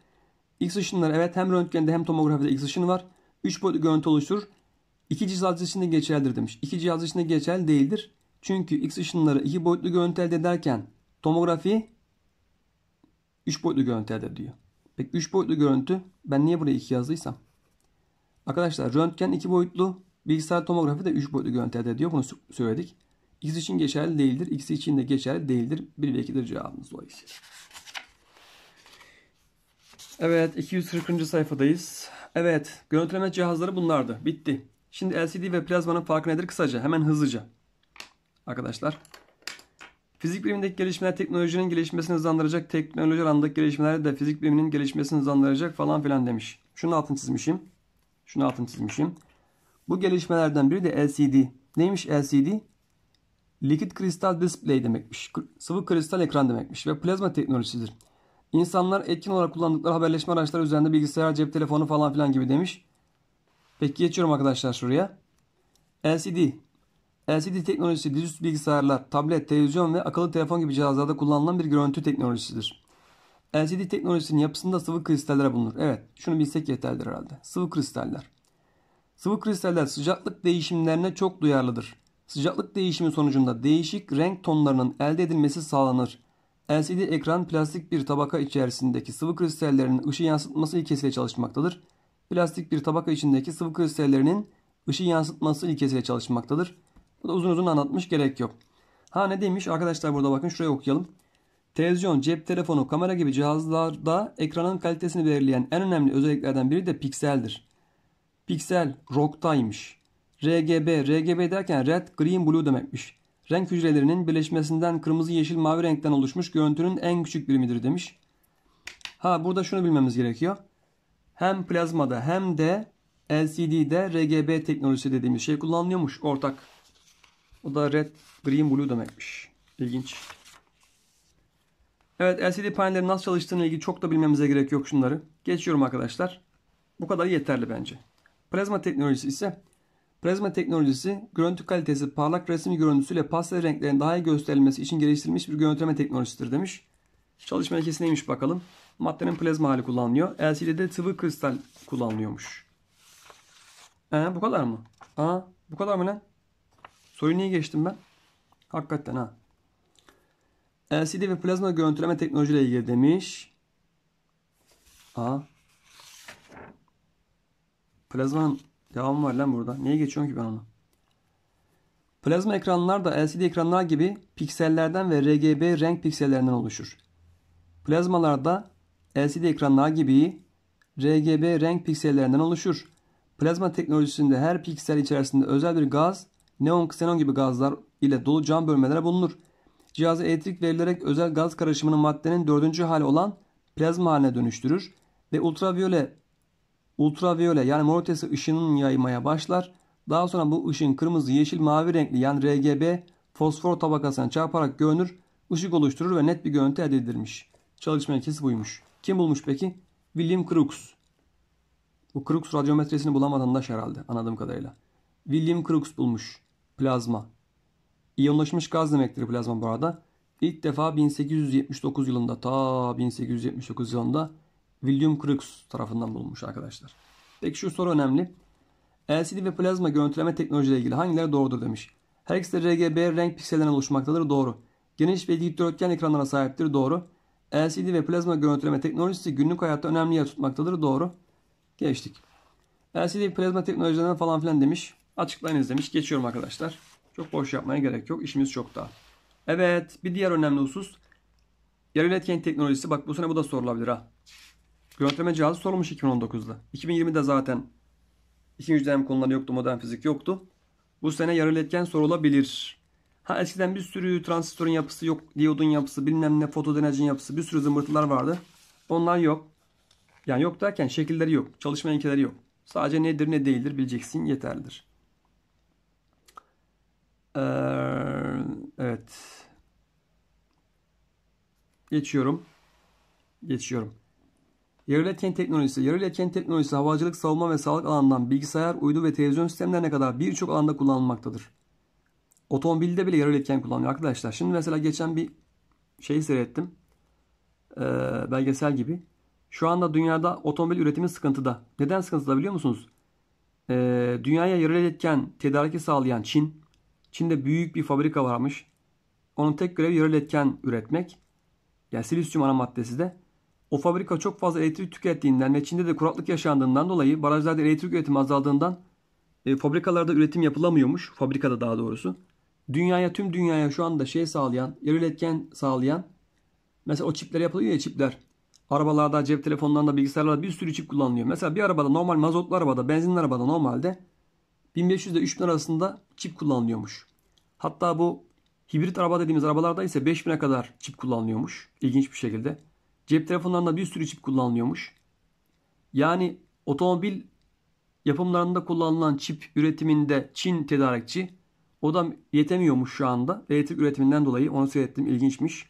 X ışınları evet hem röntgende hem tomografide X ışını var. 3 boyutlu görüntü oluşturur. İki cihaz içinde geçerlidir demiş. İki cihaz içinde geçerli değildir. Çünkü X ışınları iki boyutlu görüntü elde ederken Tomografi 3 boyutlu görüntü elde ediyor. Peki 3 boyutlu görüntü ben niye buraya 2 yazdıysam? Arkadaşlar röntgen 2 boyutlu, bilgisayar tomografi de 3 boyutlu görüntü elde ediyor. Bunu söyledik. X için geçerli değildir. X için de geçerli değildir. 1 ve 2'dir cevabımız dolayısıyla. Evet 240. sayfadayız. Evet görüntüleme cihazları bunlardı. Bitti. Şimdi LCD ve plazmanın farkı nedir kısaca? Hemen hızlıca. Arkadaşlar Fizik bilimindeki gelişmeler teknolojinin gelişmesini hızlandıracak. Teknoloji alanındaki gelişmeler de fizik biliminin gelişmesini hızlandıracak falan filan demiş. Şunu altını çizmişim. Şunu altını çizmişim. Bu gelişmelerden biri de LCD. Neymiş LCD? Likit kristal display demekmiş. Sıvı kristal ekran demekmiş ve plazma teknolojisidir. İnsanlar etkin olarak kullandıkları haberleşme araçları üzerinde bilgisayar, cep telefonu falan filan gibi demiş. Peki geçiyorum arkadaşlar şuraya. LCD LCD teknolojisi dizüstü bilgisayarlar, tablet, televizyon ve akıllı telefon gibi cihazlarda kullanılan bir görüntü teknolojisidir. LCD teknolojisinin yapısında sıvı kristallere bulunur. Evet, şunu bilsek yeterlidir herhalde. Sıvı kristaller. Sıvı kristaller sıcaklık değişimlerine çok duyarlıdır. Sıcaklık değişimi sonucunda değişik renk tonlarının elde edilmesi sağlanır. LCD ekran plastik bir tabaka içerisindeki sıvı kristallerinin ışığı yansıtması ilkesiyle çalışmaktadır. Plastik bir tabaka içindeki sıvı kristallerinin ışığı yansıtması ilkesiyle çalışmaktadır. Bu da uzun uzun anlatmış gerek yok. Ha ne demiş arkadaşlar burada bakın şuraya okuyalım. Televizyon, cep telefonu, kamera gibi cihazlarda ekranın kalitesini belirleyen en önemli özelliklerden biri de pikseldir. Piksel ROG'daymış. RGB, RGB derken red, green, blue demekmiş. Renk hücrelerinin birleşmesinden kırmızı, yeşil, mavi renkten oluşmuş görüntünün en küçük birimidir demiş. Ha burada şunu bilmemiz gerekiyor. Hem plazmada hem de LCD'de RGB teknolojisi dediğimiz şey kullanılıyormuş ortak o da red, green, blue demekmiş. İlginç. Evet LCD panellerin nasıl çalıştığına ilgili çok da bilmemize gerek yok şunları. Geçiyorum arkadaşlar. Bu kadar yeterli bence. Plazma teknolojisi ise Plazma teknolojisi görüntü kalitesi parlak resim görüntüsüyle pastel renklerin daha iyi gösterilmesi için geliştirilmiş bir görüntüleme teknolojisidir demiş. Çalışma ilkesi neymiş bakalım. Maddenin plazma hali kullanılıyor. LCD'de sıvı kristal kullanılıyormuş. Ee, bu kadar mı? Aa, bu kadar mı lan? Soruyu niye geçtim ben? Hakikaten ha. LCD ve plazma görüntüleme teknolojiyle ilgili demiş. A. Plazmanın devamı var lan burada. Niye geçiyorum ki ben onu? Plazma ekranlar da LCD ekranlar gibi piksellerden ve RGB renk piksellerinden oluşur. Plazmalarda LCD ekranlar gibi RGB renk piksellerinden oluşur. Plazma teknolojisinde her piksel içerisinde özel bir gaz neon, ksenon gibi gazlar ile dolu cam bölmelere bulunur. Cihazı elektrik verilerek özel gaz karışımının maddenin dördüncü hali olan plazma haline dönüştürür ve ultraviyole ultraviyole yani mor ötesi ışının yaymaya başlar. Daha sonra bu ışın kırmızı, yeşil, mavi renkli yani RGB fosfor tabakasına çarparak görünür, ışık oluşturur ve net bir görüntü elde edilmiş. Çalışma ilkesi buymuş. Kim bulmuş peki? William Crookes. Bu Crookes radyometresini bulan vatandaş herhalde anladığım kadarıyla. William Crookes bulmuş. Plazma. İyonlaşmış gaz demektir plazma bu arada. İlk defa 1879 yılında ta 1879 yılında William Crookes tarafından bulunmuş arkadaşlar. Peki şu soru önemli. LCD ve plazma görüntüleme teknolojileriyle ilgili hangileri doğrudur demiş. Her ikisi de RGB renk pikselinden oluşmaktadır. Doğru. Geniş ve dikdörtgen ekranlara sahiptir. Doğru. LCD ve plazma görüntüleme teknolojisi günlük hayatta önemli yer tutmaktadır. Doğru. Geçtik. LCD plazma teknolojilerinden falan filan demiş. Açıklayınız demiş. Geçiyorum arkadaşlar. Çok boş yapmaya gerek yok. İşimiz çok daha. Evet. Bir diğer önemli husus. Yarı iletken teknolojisi. Bak bu sene bu da sorulabilir ha. Görüntüleme cihazı sorulmuş 2019'da. 2020'de zaten ikinci dönem konuları yoktu. Modern fizik yoktu. Bu sene yarı iletken sorulabilir. Ha eskiden bir sürü transistörün yapısı yok. Diyodun yapısı bilmem ne fotodenerjinin yapısı bir sürü zımbırtılar vardı. Onlar yok. Yani yok derken şekilleri yok. Çalışma ilkeleri yok. Sadece nedir ne değildir bileceksin yeterlidir. Ee, evet. Geçiyorum. Geçiyorum. Yerel etken teknolojisi. Yerel etken teknolojisi havacılık, savunma ve sağlık alanından bilgisayar, uydu ve televizyon sistemlerine kadar birçok alanda kullanılmaktadır. Otomobilde bile yerel etken kullanılıyor arkadaşlar. Şimdi mesela geçen bir şey seyrettim. Ee, belgesel gibi. Şu anda dünyada otomobil üretimi sıkıntıda. Neden sıkıntıda biliyor musunuz? Ee, dünyaya yerel etken tedariki sağlayan Çin, Çin'de büyük bir fabrika varmış. Onun tek görevi yarı iletken üretmek. Yani silisyum ana maddesi de. O fabrika çok fazla elektrik tükettiğinden ve Çin'de de kuraklık yaşandığından dolayı barajlarda elektrik üretimi azaldığından e, fabrikalarda üretim yapılamıyormuş. Fabrikada daha doğrusu. Dünyaya tüm dünyaya şu anda şey sağlayan, yarı iletken sağlayan mesela o çipler yapılıyor ya çipler. Arabalarda, cep telefonlarında, bilgisayarlarda bir sürü çip kullanılıyor. Mesela bir arabada normal mazotlu arabada, benzinli arabada normalde 1500 ile 3000 arasında çip kullanılıyormuş. Hatta bu hibrit araba dediğimiz arabalarda ise 5000'e kadar çip kullanılıyormuş. İlginç bir şekilde. Cep telefonlarında bir sürü çip kullanılıyormuş. Yani otomobil yapımlarında kullanılan çip üretiminde Çin tedarikçi o da yetemiyormuş şu anda. Elektrik üretiminden dolayı onu seyrettim ilginçmiş.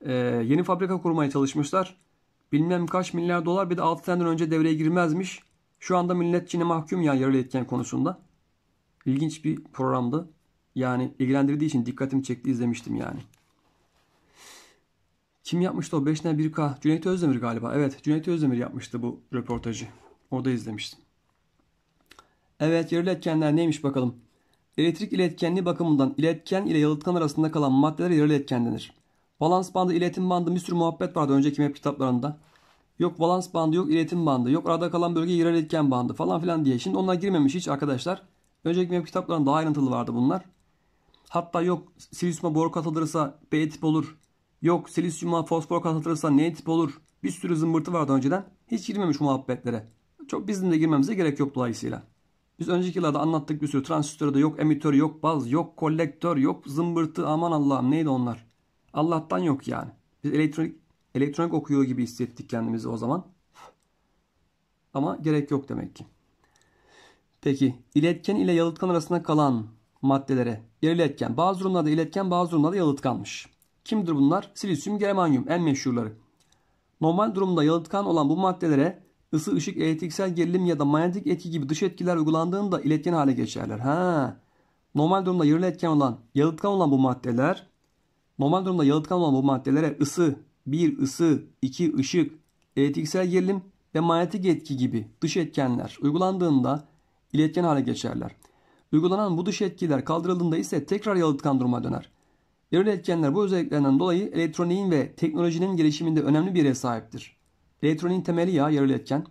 Ee, yeni fabrika kurmaya çalışmışlar. Bilmem kaç milyar dolar bir de 6 seneden önce devreye girmezmiş. Şu anda Millet milletçine mahkum ya yararlı etken konusunda. İlginç bir programdı. Yani ilgilendirdiği için dikkatimi çekti izlemiştim yani. Kim yapmıştı o 5'ten 1K? Cüneyt Özdemir galiba. Evet Cüneyt Özdemir yapmıştı bu röportajı. Orada izlemiştim. Evet yararlı etkenler neymiş bakalım. Elektrik iletkenliği bakımından iletken ile yalıtkan arasında kalan maddelere yararlı etken denir. Balans bandı, iletim bandı bir sürü muhabbet vardı önceki map kitaplarında. Yok valans bandı, yok iletim bandı, yok arada kalan bölge yerel etken bandı falan filan diye. Şimdi onlar girmemiş hiç arkadaşlar. Önceki mevcut kitapların daha ayrıntılı vardı bunlar. Hatta yok silisyuma bor katılırsa B tip olur. Yok silisyuma fosfor katılırsa N tip olur. Bir sürü zımbırtı vardı önceden. Hiç girmemiş muhabbetlere. Çok bizim de girmemize gerek yok dolayısıyla. Biz önceki yıllarda anlattık bir sürü transistörde yok emitör, yok baz, yok kolektör, yok zımbırtı aman Allah'ım neydi onlar. Allah'tan yok yani. Biz elektronik elektronik okuyor gibi hissettik kendimizi o zaman. Ama gerek yok demek ki. Peki iletken ile yalıtkan arasında kalan maddelere yer iletken. Bazı durumlarda iletken bazı durumlarda yalıtkanmış. Kimdir bunlar? Silisyum, germanyum en meşhurları. Normal durumda yalıtkan olan bu maddelere ısı, ışık, elektriksel gerilim ya da manyetik etki gibi dış etkiler uygulandığında iletken hale geçerler. Ha. Normal durumda yarı iletken olan, yalıtkan olan bu maddeler normal durumda yalıtkan olan bu maddelere ısı, 1 ısı, 2 ışık, elektriksel gerilim ve manyetik etki gibi dış etkenler uygulandığında iletken hale geçerler. Uygulanan bu dış etkiler kaldırıldığında ise tekrar yalıtkan duruma döner. Yarı etkenler bu özelliklerinden dolayı elektroniğin ve teknolojinin gelişiminde önemli bir yere sahiptir. Elektroniğin temeli ya yarı etken.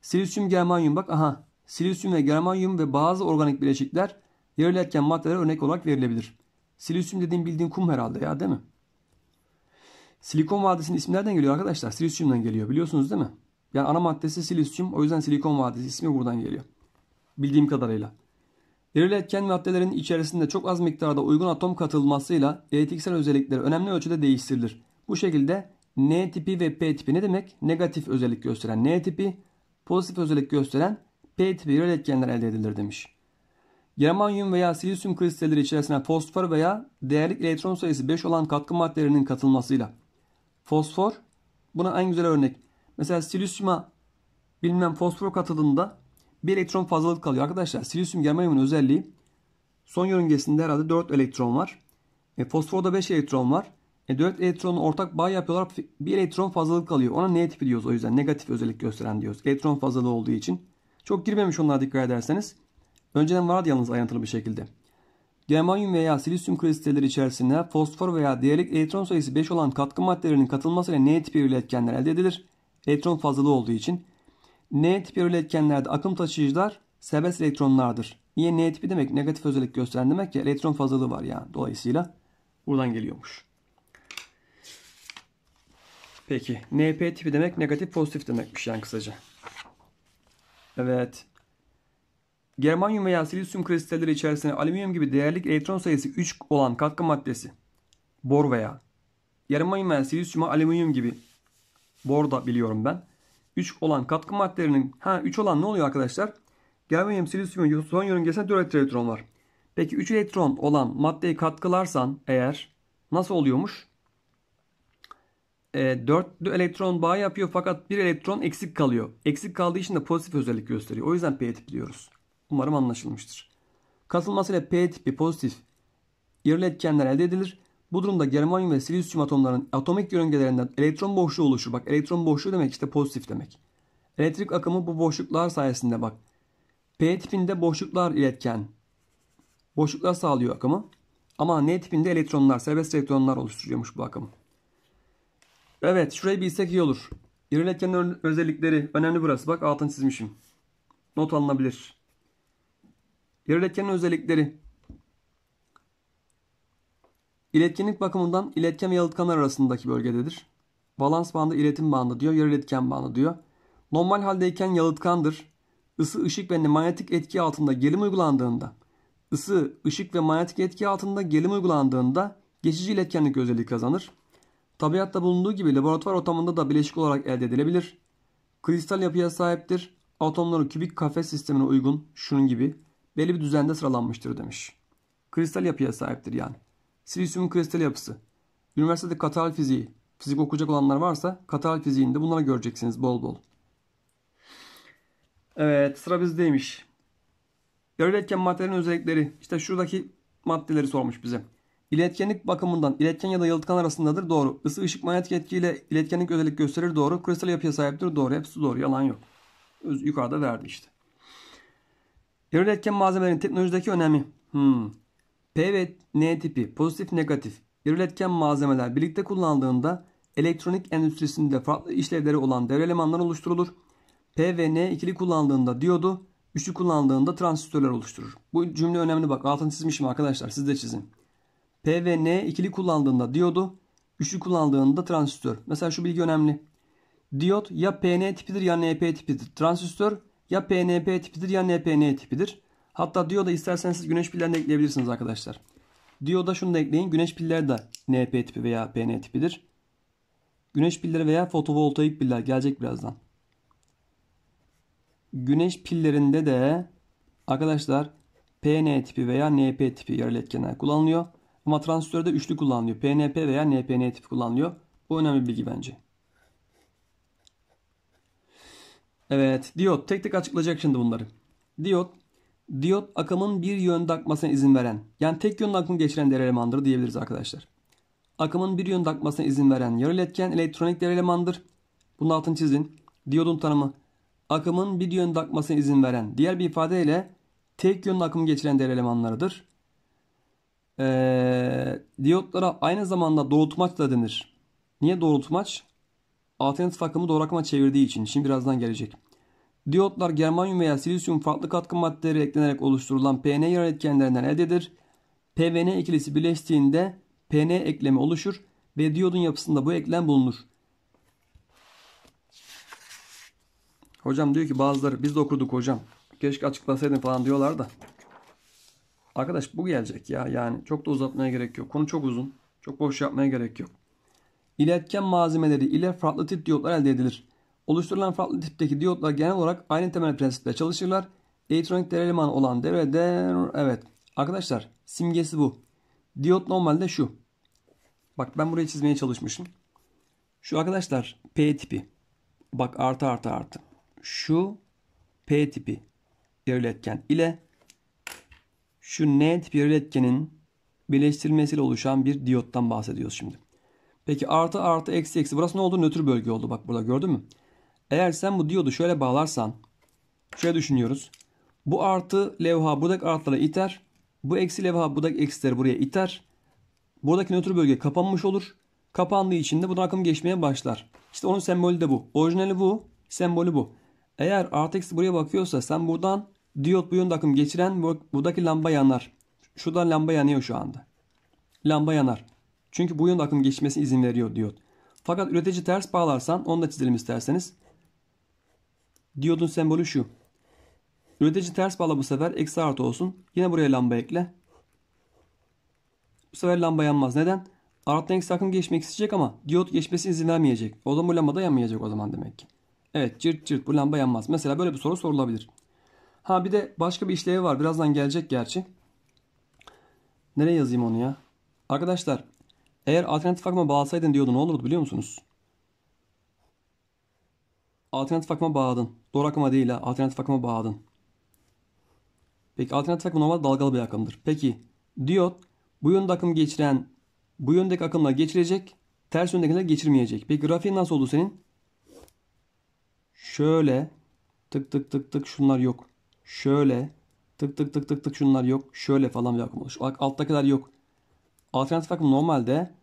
Silisyum, germanyum bak aha. Silisyum ve germanyum ve bazı organik bileşikler yarı etken maddelere örnek olarak verilebilir. Silisyum dediğim bildiğin kum herhalde ya değil mi? Silikon vadisinin ismi nereden geliyor arkadaşlar? Silisyumdan geliyor biliyorsunuz değil mi? Yani ana maddesi silisyum. O yüzden silikon vadisi ismi buradan geliyor. Bildiğim kadarıyla. Eril etken maddelerin içerisinde çok az miktarda uygun atom katılmasıyla elektriksel özellikleri önemli ölçüde değiştirilir. Bu şekilde N tipi ve P tipi ne demek? Negatif özellik gösteren N tipi, pozitif özellik gösteren P tipi eril etkenler elde edilir demiş. Germanyum veya silisyum kristalleri içerisine fosfor veya değerlik elektron sayısı 5 olan katkı maddelerinin katılmasıyla fosfor buna en güzel örnek. Mesela silisyuma bilmem fosfor katıldığında bir elektron fazlalık kalıyor. Arkadaşlar silisyum germanyumun özelliği son yörüngesinde herhalde 4 elektron var. E, fosforda 5 elektron var. E, 4 elektronun ortak bağ yapıyorlar. Bir elektron fazlalık kalıyor. Ona ne tipi diyoruz o yüzden. Negatif özellik gösteren diyoruz. Elektron fazlalığı olduğu için. Çok girmemiş onlara dikkat ederseniz. Önceden vardı yalnız ayrıntılı bir şekilde. Germanyum veya silisyum kristalleri içerisinde fosfor veya diğer elektron sayısı 5 olan katkı maddelerinin katılmasıyla N tipi evri iletkenler elde edilir. Elektron fazlalığı olduğu için. N tipi evri iletkenlerde akım taşıyıcılar serbest elektronlardır. Niye N tipi demek? Negatif özellik gösteren demek ki elektron fazlalığı var yani. Dolayısıyla buradan geliyormuş. Peki. NP tipi demek negatif pozitif demekmiş yani kısaca. Evet. Germanyum veya silisyum kristalleri içerisinde alüminyum gibi değerlik elektron sayısı 3 olan katkı maddesi bor veya germanyum veya silisyuma alüminyum gibi bor da biliyorum ben. 3 olan katkı maddelerinin ha 3 olan ne oluyor arkadaşlar? Germanyum silisyumun son yörüngesinde 4 elektron var. Peki 3 elektron olan maddeyi katkılarsan eğer nasıl oluyormuş? E, 4 elektron bağ yapıyor fakat 1 elektron eksik kalıyor. Eksik kaldığı için de pozitif özellik gösteriyor. O yüzden P tip diyoruz. Umarım anlaşılmıştır. Katılmasıyla P tipi pozitif iletkenler elde edilir. Bu durumda germanyum ve silisyum atomlarının atomik yörüngelerinden elektron boşluğu oluşur. Bak elektron boşluğu demek işte pozitif demek. Elektrik akımı bu boşluklar sayesinde bak. P tipinde boşluklar iletken. Boşluklar sağlıyor akımı. Ama N tipinde elektronlar, serbest elektronlar oluşturuyormuş bu akımı. Evet şurayı bilsek iyi olur. İriletkenin özellikleri önemli burası. Bak altını çizmişim. Not alınabilir. Bir iletkenin özellikleri. İletkenlik bakımından iletken ve yalıtkanlar arasındaki bölgededir. Balans bandı iletim bandı diyor, yarı iletken bandı diyor. Normal haldeyken yalıtkandır. Isı, ışık ve manyetik etki altında gelim uygulandığında, ısı, ışık ve manyetik etki altında gelim uygulandığında geçici iletkenlik özelliği kazanır. Tabiatta bulunduğu gibi laboratuvar ortamında da bileşik olarak elde edilebilir. Kristal yapıya sahiptir. Atomları kübik kafes sistemine uygun, şunun gibi belli bir düzende sıralanmıştır demiş. Kristal yapıya sahiptir yani. Silisyumun kristal yapısı. Üniversitede katal fiziği, fizik okuyacak olanlar varsa katal fiziğinde bunları göreceksiniz bol bol. Evet sıra bizdeymiş. Yarı iletken maddelerin özellikleri. İşte şuradaki maddeleri sormuş bize. İletkenlik bakımından iletken ya da yalıtkan arasındadır doğru. Isı ışık manyetik etkiyle iletkenlik özellik gösterir doğru. Kristal yapıya sahiptir doğru. Hepsi doğru yalan yok. Yukarıda verdi işte. İrade etken malzemelerin teknolojideki önemi. Hmm. P ve N tipi pozitif negatif İrletken malzemeler birlikte kullanıldığında elektronik endüstrisinde farklı işlevleri olan devre elemanları oluşturulur. P ve N ikili kullandığında diyodu, üçlü kullandığında transistörler oluşturur. Bu cümle önemli bak altını çizmişim arkadaşlar siz de çizin. P ve N ikili kullandığında diyodu, üçlü kullandığında transistör. Mesela şu bilgi önemli. Diyot ya PN tipidir ya NP tipidir. Transistör ya PNP tipidir ya NPN tipidir. Hatta diyoda isterseniz siz güneş pillerini ekleyebilirsiniz arkadaşlar. Diyoda şunu da ekleyin. Güneş pilleri de NP tipi veya PN tipidir. Güneş pilleri veya fotovoltaik piller gelecek birazdan. Güneş pillerinde de arkadaşlar PN tipi veya NP tipi yerel etkenler kullanılıyor. Ama transistörde üçlü kullanılıyor. PNP veya NPN tipi kullanılıyor. Bu önemli bir bilgi bence. Evet diyot tek tek açıklayacak şimdi bunları. Diyot diyot akımın bir yönde akmasına izin veren yani tek yönlü akımı geçiren değer elemandır diyebiliriz arkadaşlar. Akımın bir yönde akmasına izin veren yarı iletken elektronik değer elemandır. Bunun altını çizin. Diyodun tanımı akımın bir yönde akmasına izin veren diğer bir ifadeyle tek yönlü akımı geçiren değer elemanlarıdır. Ee, diyotlara aynı zamanda doğrultmaç da denir. Niye doğrultmaç? alternatif akımı doğru çevirdiği için. Şimdi birazdan gelecek. Diyotlar germanyum veya silisyum farklı katkı maddeleri eklenerek oluşturulan PN yarar etkenlerinden elde edilir. PVN ikilisi birleştiğinde PN eklemi oluşur ve diyodun yapısında bu eklem bulunur. Hocam diyor ki bazıları biz de okuduk hocam. Keşke açıklasaydın falan diyorlar da. Arkadaş bu gelecek ya. Yani çok da uzatmaya gerek yok. Konu çok uzun. Çok boş yapmaya gerek yok. İletken malzemeleri ile farklı tip diyotlar elde edilir. Oluşturulan farklı tipteki diyotlar genel olarak aynı temel prensiple çalışırlar. Elektronik devre elemanı olan devrede evet. Arkadaşlar simgesi bu. Diyot normalde şu. Bak ben burayı çizmeye çalışmışım. Şu arkadaşlar P tipi. Bak artı artı artı. Şu P tipi iletken ile şu N tipi iletkenin birleştirilmesiyle oluşan bir diyottan bahsediyoruz şimdi. Peki artı artı eksi eksi. Burası ne oldu? Nötr bölge oldu. Bak burada gördün mü? Eğer sen bu diyodu şöyle bağlarsan. Şöyle düşünüyoruz. Bu artı levha buradaki artılara iter. Bu eksi levha buradaki eksileri buraya iter. Buradaki nötr bölge kapanmış olur. Kapandığı için de bu akım geçmeye başlar. İşte onun sembolü de bu. Orijinali bu. Sembolü bu. Eğer artı eksi buraya bakıyorsa sen buradan diyot bu yönde akım geçiren buradaki lamba yanar. Şuradan lamba yanıyor şu anda. Lamba yanar. Çünkü bu yönde akım geçmesine izin veriyor diyot. Fakat üretici ters bağlarsan onu da çizelim isterseniz. Diyodun sembolü şu. Üretici ters bağla bu sefer eksi artı olsun. Yine buraya lamba ekle. Bu sefer lamba yanmaz. Neden? Arttan eksi akım geçmek isteyecek ama diyot geçmesi izin vermeyecek. O zaman bu lamba da yanmayacak o zaman demek ki. Evet cırt cırt bu lamba yanmaz. Mesela böyle bir soru sorulabilir. Ha bir de başka bir işlevi var. Birazdan gelecek gerçi. Nereye yazayım onu ya? Arkadaşlar eğer alternatif akıma bağlasaydın diyordu ne olurdu biliyor musunuz? Alternatif akıma bağladın. Doğru akıma değil ha. Alternatif akıma bağladın. Peki alternatif akım normal dalgalı bir akımdır. Peki diyot bu yönde akım geçiren bu yöndeki akımla geçirecek ters yöndekiler geçirmeyecek. Peki grafiğin nasıl oldu senin? Şöyle tık tık tık tık şunlar yok. Şöyle tık tık tık tık tık şunlar yok. Şöyle falan bir akım oluş. olur. Alttakiler yok. Alternatif akım normalde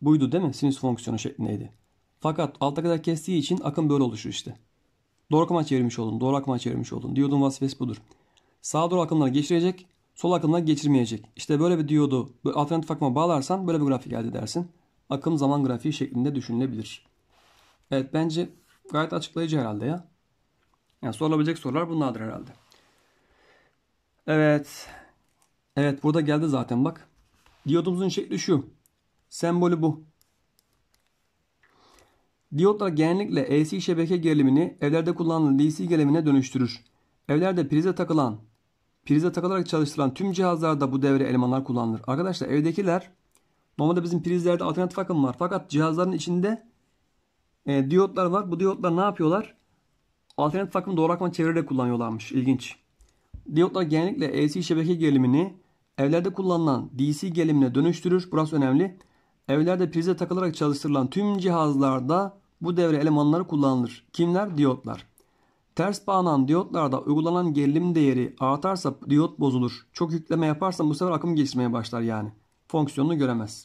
buydu değil mi? Sinüs fonksiyonu şeklindeydi. Fakat alta kadar kestiği için akım böyle oluşur işte. Doğru akıma çevirmiş oldun, doğru akıma çevirmiş oldun. Diyodun vazifesi budur. Sağa doğru akımları geçirecek, sol akımları geçirmeyecek. İşte böyle bir diyodu alternatif akıma bağlarsan böyle bir grafik elde edersin. Akım zaman grafiği şeklinde düşünülebilir. Evet bence gayet açıklayıcı herhalde ya. Yani sorulabilecek sorular bunlardır herhalde. Evet. Evet burada geldi zaten bak. Diyodumuzun şekli şu. Sembolü bu. Diyotlar genellikle AC şebeke gerilimini evlerde kullanılan DC gerilimine dönüştürür. Evlerde prize takılan, prize takılarak çalıştırılan tüm cihazlarda bu devre elemanlar kullanılır. Arkadaşlar evdekiler normalde bizim prizlerde alternatif akım var. Fakat cihazların içinde e, diyotlar var. Bu diyotlar ne yapıyorlar? Alternatif akımı doğru akıma çevirerek kullanıyorlarmış. İlginç. Diyotlar genellikle AC şebeke gerilimini Evlerde kullanılan DC gelimine dönüştürür. Burası önemli. Evlerde prize takılarak çalıştırılan tüm cihazlarda bu devre elemanları kullanılır. Kimler? Diyotlar. Ters bağlanan diyotlarda uygulanan gerilim değeri artarsa diyot bozulur. Çok yükleme yaparsa bu sefer akım geçirmeye başlar yani. Fonksiyonunu göremez.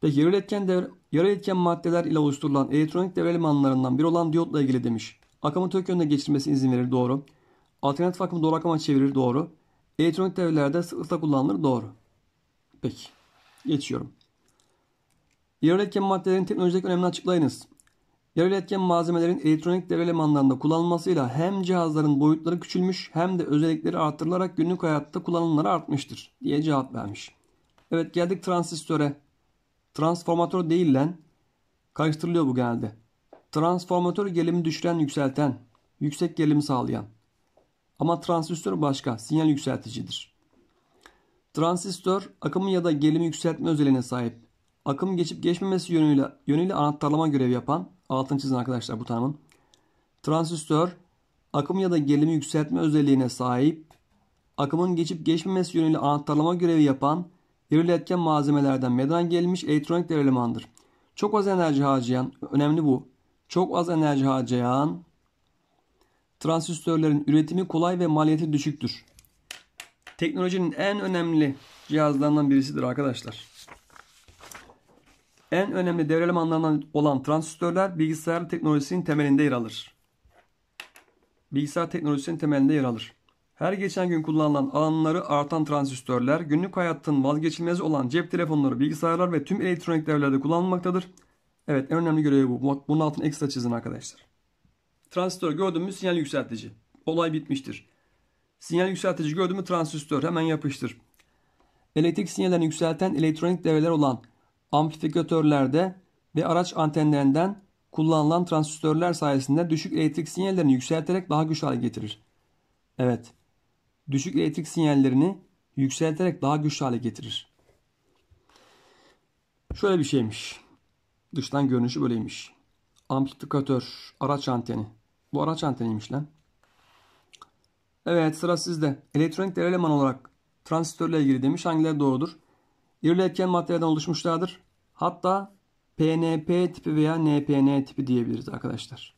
Peki yarı iletken, devre, yarı iletken maddeler ile oluşturulan elektronik devre elemanlarından biri olan diyotla ilgili demiş. Akımı tök yönde geçirmesi izin verir doğru. Alternatif akımı doğru akıma çevirir doğru. Elektronik devrelerde sıklıkla kullanılır. Doğru. Peki. Geçiyorum. Yarı iletken maddelerin teknolojik önemini açıklayınız. Yarı iletken malzemelerin elektronik devre elemanlarında kullanılmasıyla hem cihazların boyutları küçülmüş hem de özellikleri arttırılarak günlük hayatta kullanımları artmıştır diye cevap vermiş. Evet geldik transistöre. Transformatör değil lan. Karıştırılıyor bu genelde. Transformatör gerilimi düşüren yükselten, yüksek gerilimi sağlayan. Ama transistör başka, sinyal yükselticidir. Transistör akımı ya da gelimi yükseltme özelliğine sahip. Akım geçip geçmemesi yönüyle, yönüyle anahtarlama görevi yapan, altın çizin arkadaşlar bu tanımın. Transistör akım ya da gelimi yükseltme özelliğine sahip, akımın geçip geçmemesi yönüyle anahtarlama görevi yapan, yarılı malzemelerden meydana gelmiş elektronik devir elemandır. Çok az enerji harcayan, önemli bu. Çok az enerji harcayan transistörlerin üretimi kolay ve maliyeti düşüktür. Teknolojinin en önemli cihazlarından birisidir arkadaşlar. En önemli devre elemanlarından olan transistörler bilgisayar teknolojisinin temelinde yer alır. Bilgisayar teknolojisinin temelinde yer alır. Her geçen gün kullanılan alanları artan transistörler günlük hayatın vazgeçilmezi olan cep telefonları, bilgisayarlar ve tüm elektronik devrelerde kullanılmaktadır. Evet en önemli görevi bu. Bunun altını ekstra çizin arkadaşlar. Transistör gördün mü sinyal yükseltici. Olay bitmiştir. Sinyal yükseltici gördün mü transistör hemen yapıştır. Elektrik sinyallerini yükselten elektronik devreler olan amplifikatörlerde ve araç antenlerinden kullanılan transistörler sayesinde düşük elektrik sinyallerini yükselterek daha güçlü hale getirir. Evet, düşük elektrik sinyallerini yükselterek daha güçlü hale getirir. Şöyle bir şeymiş. Dıştan görünüşü böyleymiş. Amplifikatör, araç anteni. Bu araç anteniymiş lan. Evet sıra sizde. Elektronik devre elemanı olarak transistörle ilgili demiş hangileri doğrudur? İrili etken maddeden oluşmuşlardır. Hatta PNP tipi veya NPN tipi diyebiliriz arkadaşlar.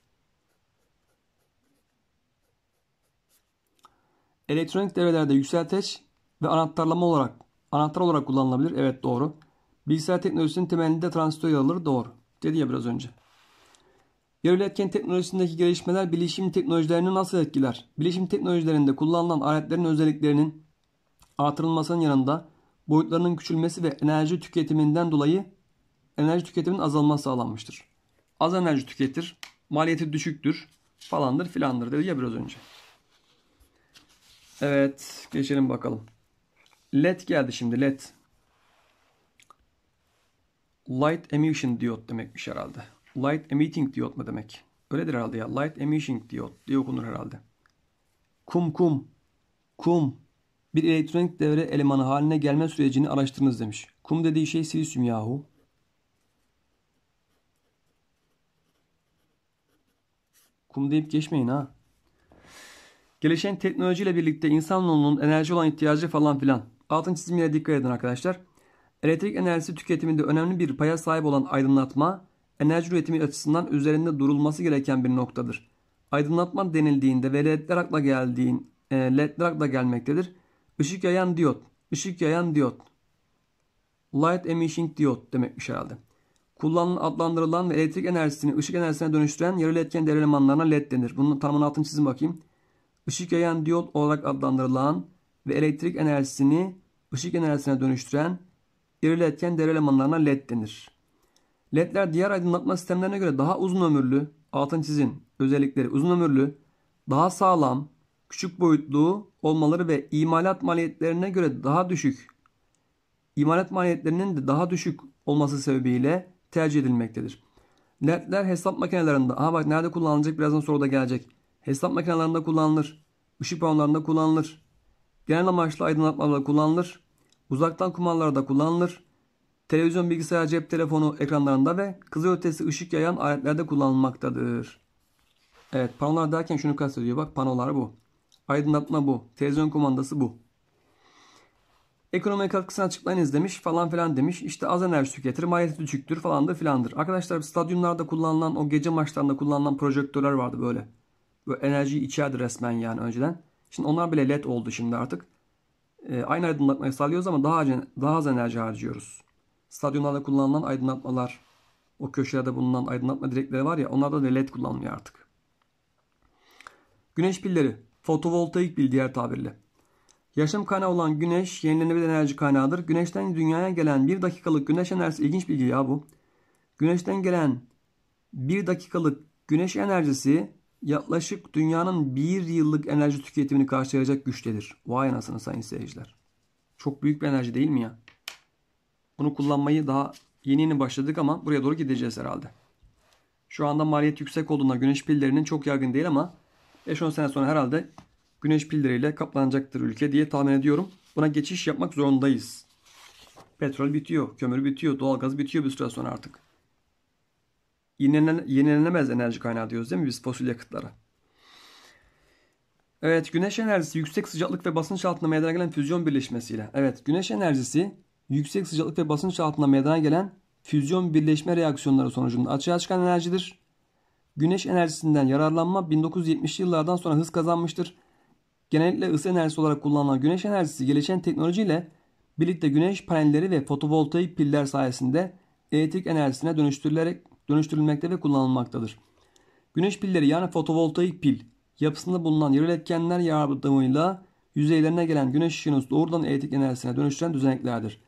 Elektronik devrelerde yükselteç ve anahtarlama olarak anahtar olarak kullanılabilir. Evet doğru. Bilgisayar teknolojisinin temelinde transistör yer alır. Doğru. Dedi ya biraz önce. Yer üretken teknolojisindeki gelişmeler bilişim teknolojilerini nasıl etkiler? Bilişim teknolojilerinde kullanılan aletlerin özelliklerinin artırılmasının yanında boyutlarının küçülmesi ve enerji tüketiminden dolayı enerji tüketiminin azalması sağlanmıştır. Az enerji tüketir, maliyeti düşüktür falandır filandır dedi ya biraz önce. Evet geçelim bakalım. LED geldi şimdi LED. Light emission diyot demekmiş herhalde. Light emitting diyot mu demek? Öyledir herhalde ya. Light emitting diyot diye okunur herhalde. Kum kum. Kum. Bir elektronik devre elemanı haline gelme sürecini araştırınız demiş. Kum dediği şey silisyum yahu. Kum deyip geçmeyin ha. Gelişen teknolojiyle birlikte insanoğlunun enerji olan ihtiyacı falan filan. Altın çizimine dikkat edin arkadaşlar. Elektrik enerjisi tüketiminde önemli bir paya sahip olan aydınlatma enerji üretimi açısından üzerinde durulması gereken bir noktadır. Aydınlatma denildiğinde ve ledler akla geldiğin e, ledler akla gelmektedir. Işık yayan diyot, ışık yayan diyot. Light emission diyot demekmiş herhalde. Kullanılan, adlandırılan ve elektrik enerjisini ışık enerjisine dönüştüren yarı iletken değer elemanlarına led denir. Bunun tanımını altını çizin bakayım. Işık yayan diyot olarak adlandırılan ve elektrik enerjisini ışık enerjisine dönüştüren yarı iletken değer elemanlarına led denir. LED'ler diğer aydınlatma sistemlerine göre daha uzun ömürlü, altın çizin özellikleri uzun ömürlü, daha sağlam, küçük boyutlu olmaları ve imalat maliyetlerine göre daha düşük, imalat maliyetlerinin de daha düşük olması sebebiyle tercih edilmektedir. LED'ler hesap makinelerinde, aha bak nerede kullanılacak birazdan soruda gelecek. Hesap makinelerinde kullanılır, ışık panolarında kullanılır, genel amaçlı aydınlatmalarda kullanılır, uzaktan kumandalarda kullanılır, televizyon, bilgisayar, cep telefonu ekranlarında ve kızılötesi ışık yayan aletlerde kullanılmaktadır. Evet panolar derken şunu kastediyor. Bak panolar bu. Aydınlatma bu. Televizyon kumandası bu. Ekonomiye katkısını açıklayınız izlemiş falan filan demiş. İşte az enerji tüketir, maliyeti düşüktür falan da filandır. Arkadaşlar stadyumlarda kullanılan o gece maçlarında kullanılan projektörler vardı böyle. Böyle enerjiyi içerdi resmen yani önceden. Şimdi onlar bile led oldu şimdi artık. E, aynı aydınlatmayı sağlıyoruz ama daha, daha az enerji harcıyoruz. Stadyumlarda kullanılan aydınlatmalar, o köşelerde bulunan aydınlatma direkleri var ya onlarda da led kullanılıyor artık. Güneş pilleri, fotovoltaik pil diğer tabirle. Yaşam kaynağı olan güneş yenilenebilir enerji kaynağıdır. Güneşten dünyaya gelen bir dakikalık güneş enerjisi ilginç bilgi ya bu. Güneşten gelen bir dakikalık güneş enerjisi yaklaşık dünyanın bir yıllık enerji tüketimini karşılayacak güçtedir. Vay anasını sayın seyirciler. Çok büyük bir enerji değil mi ya? Bunu kullanmayı daha yeni yeni başladık ama buraya doğru gideceğiz herhalde. Şu anda maliyet yüksek olduğuna güneş pillerinin çok yaygın değil ama 5-10 sene sonra herhalde güneş pilleriyle kaplanacaktır ülke diye tahmin ediyorum. Buna geçiş yapmak zorundayız. Petrol bitiyor, kömür bitiyor, doğalgaz bitiyor bir süre sonra artık. Yenilenen, yenilenemez enerji kaynağı diyoruz değil mi biz fosil yakıtlara? Evet, güneş enerjisi yüksek sıcaklık ve basınç altında meydana gelen füzyon birleşmesiyle. Evet, güneş enerjisi yüksek sıcaklık ve basınç altında meydana gelen füzyon birleşme reaksiyonları sonucunda açığa çıkan enerjidir. Güneş enerjisinden yararlanma 1970'li yıllardan sonra hız kazanmıştır. Genellikle ısı enerjisi olarak kullanılan güneş enerjisi gelişen teknolojiyle birlikte güneş panelleri ve fotovoltaik piller sayesinde elektrik enerjisine dönüştürülerek dönüştürülmekte ve kullanılmaktadır. Güneş pilleri yani fotovoltaik pil yapısında bulunan yarı iletkenler yardımıyla yüzeylerine gelen güneş ışığını doğrudan elektrik enerjisine dönüştüren düzeneklerdir.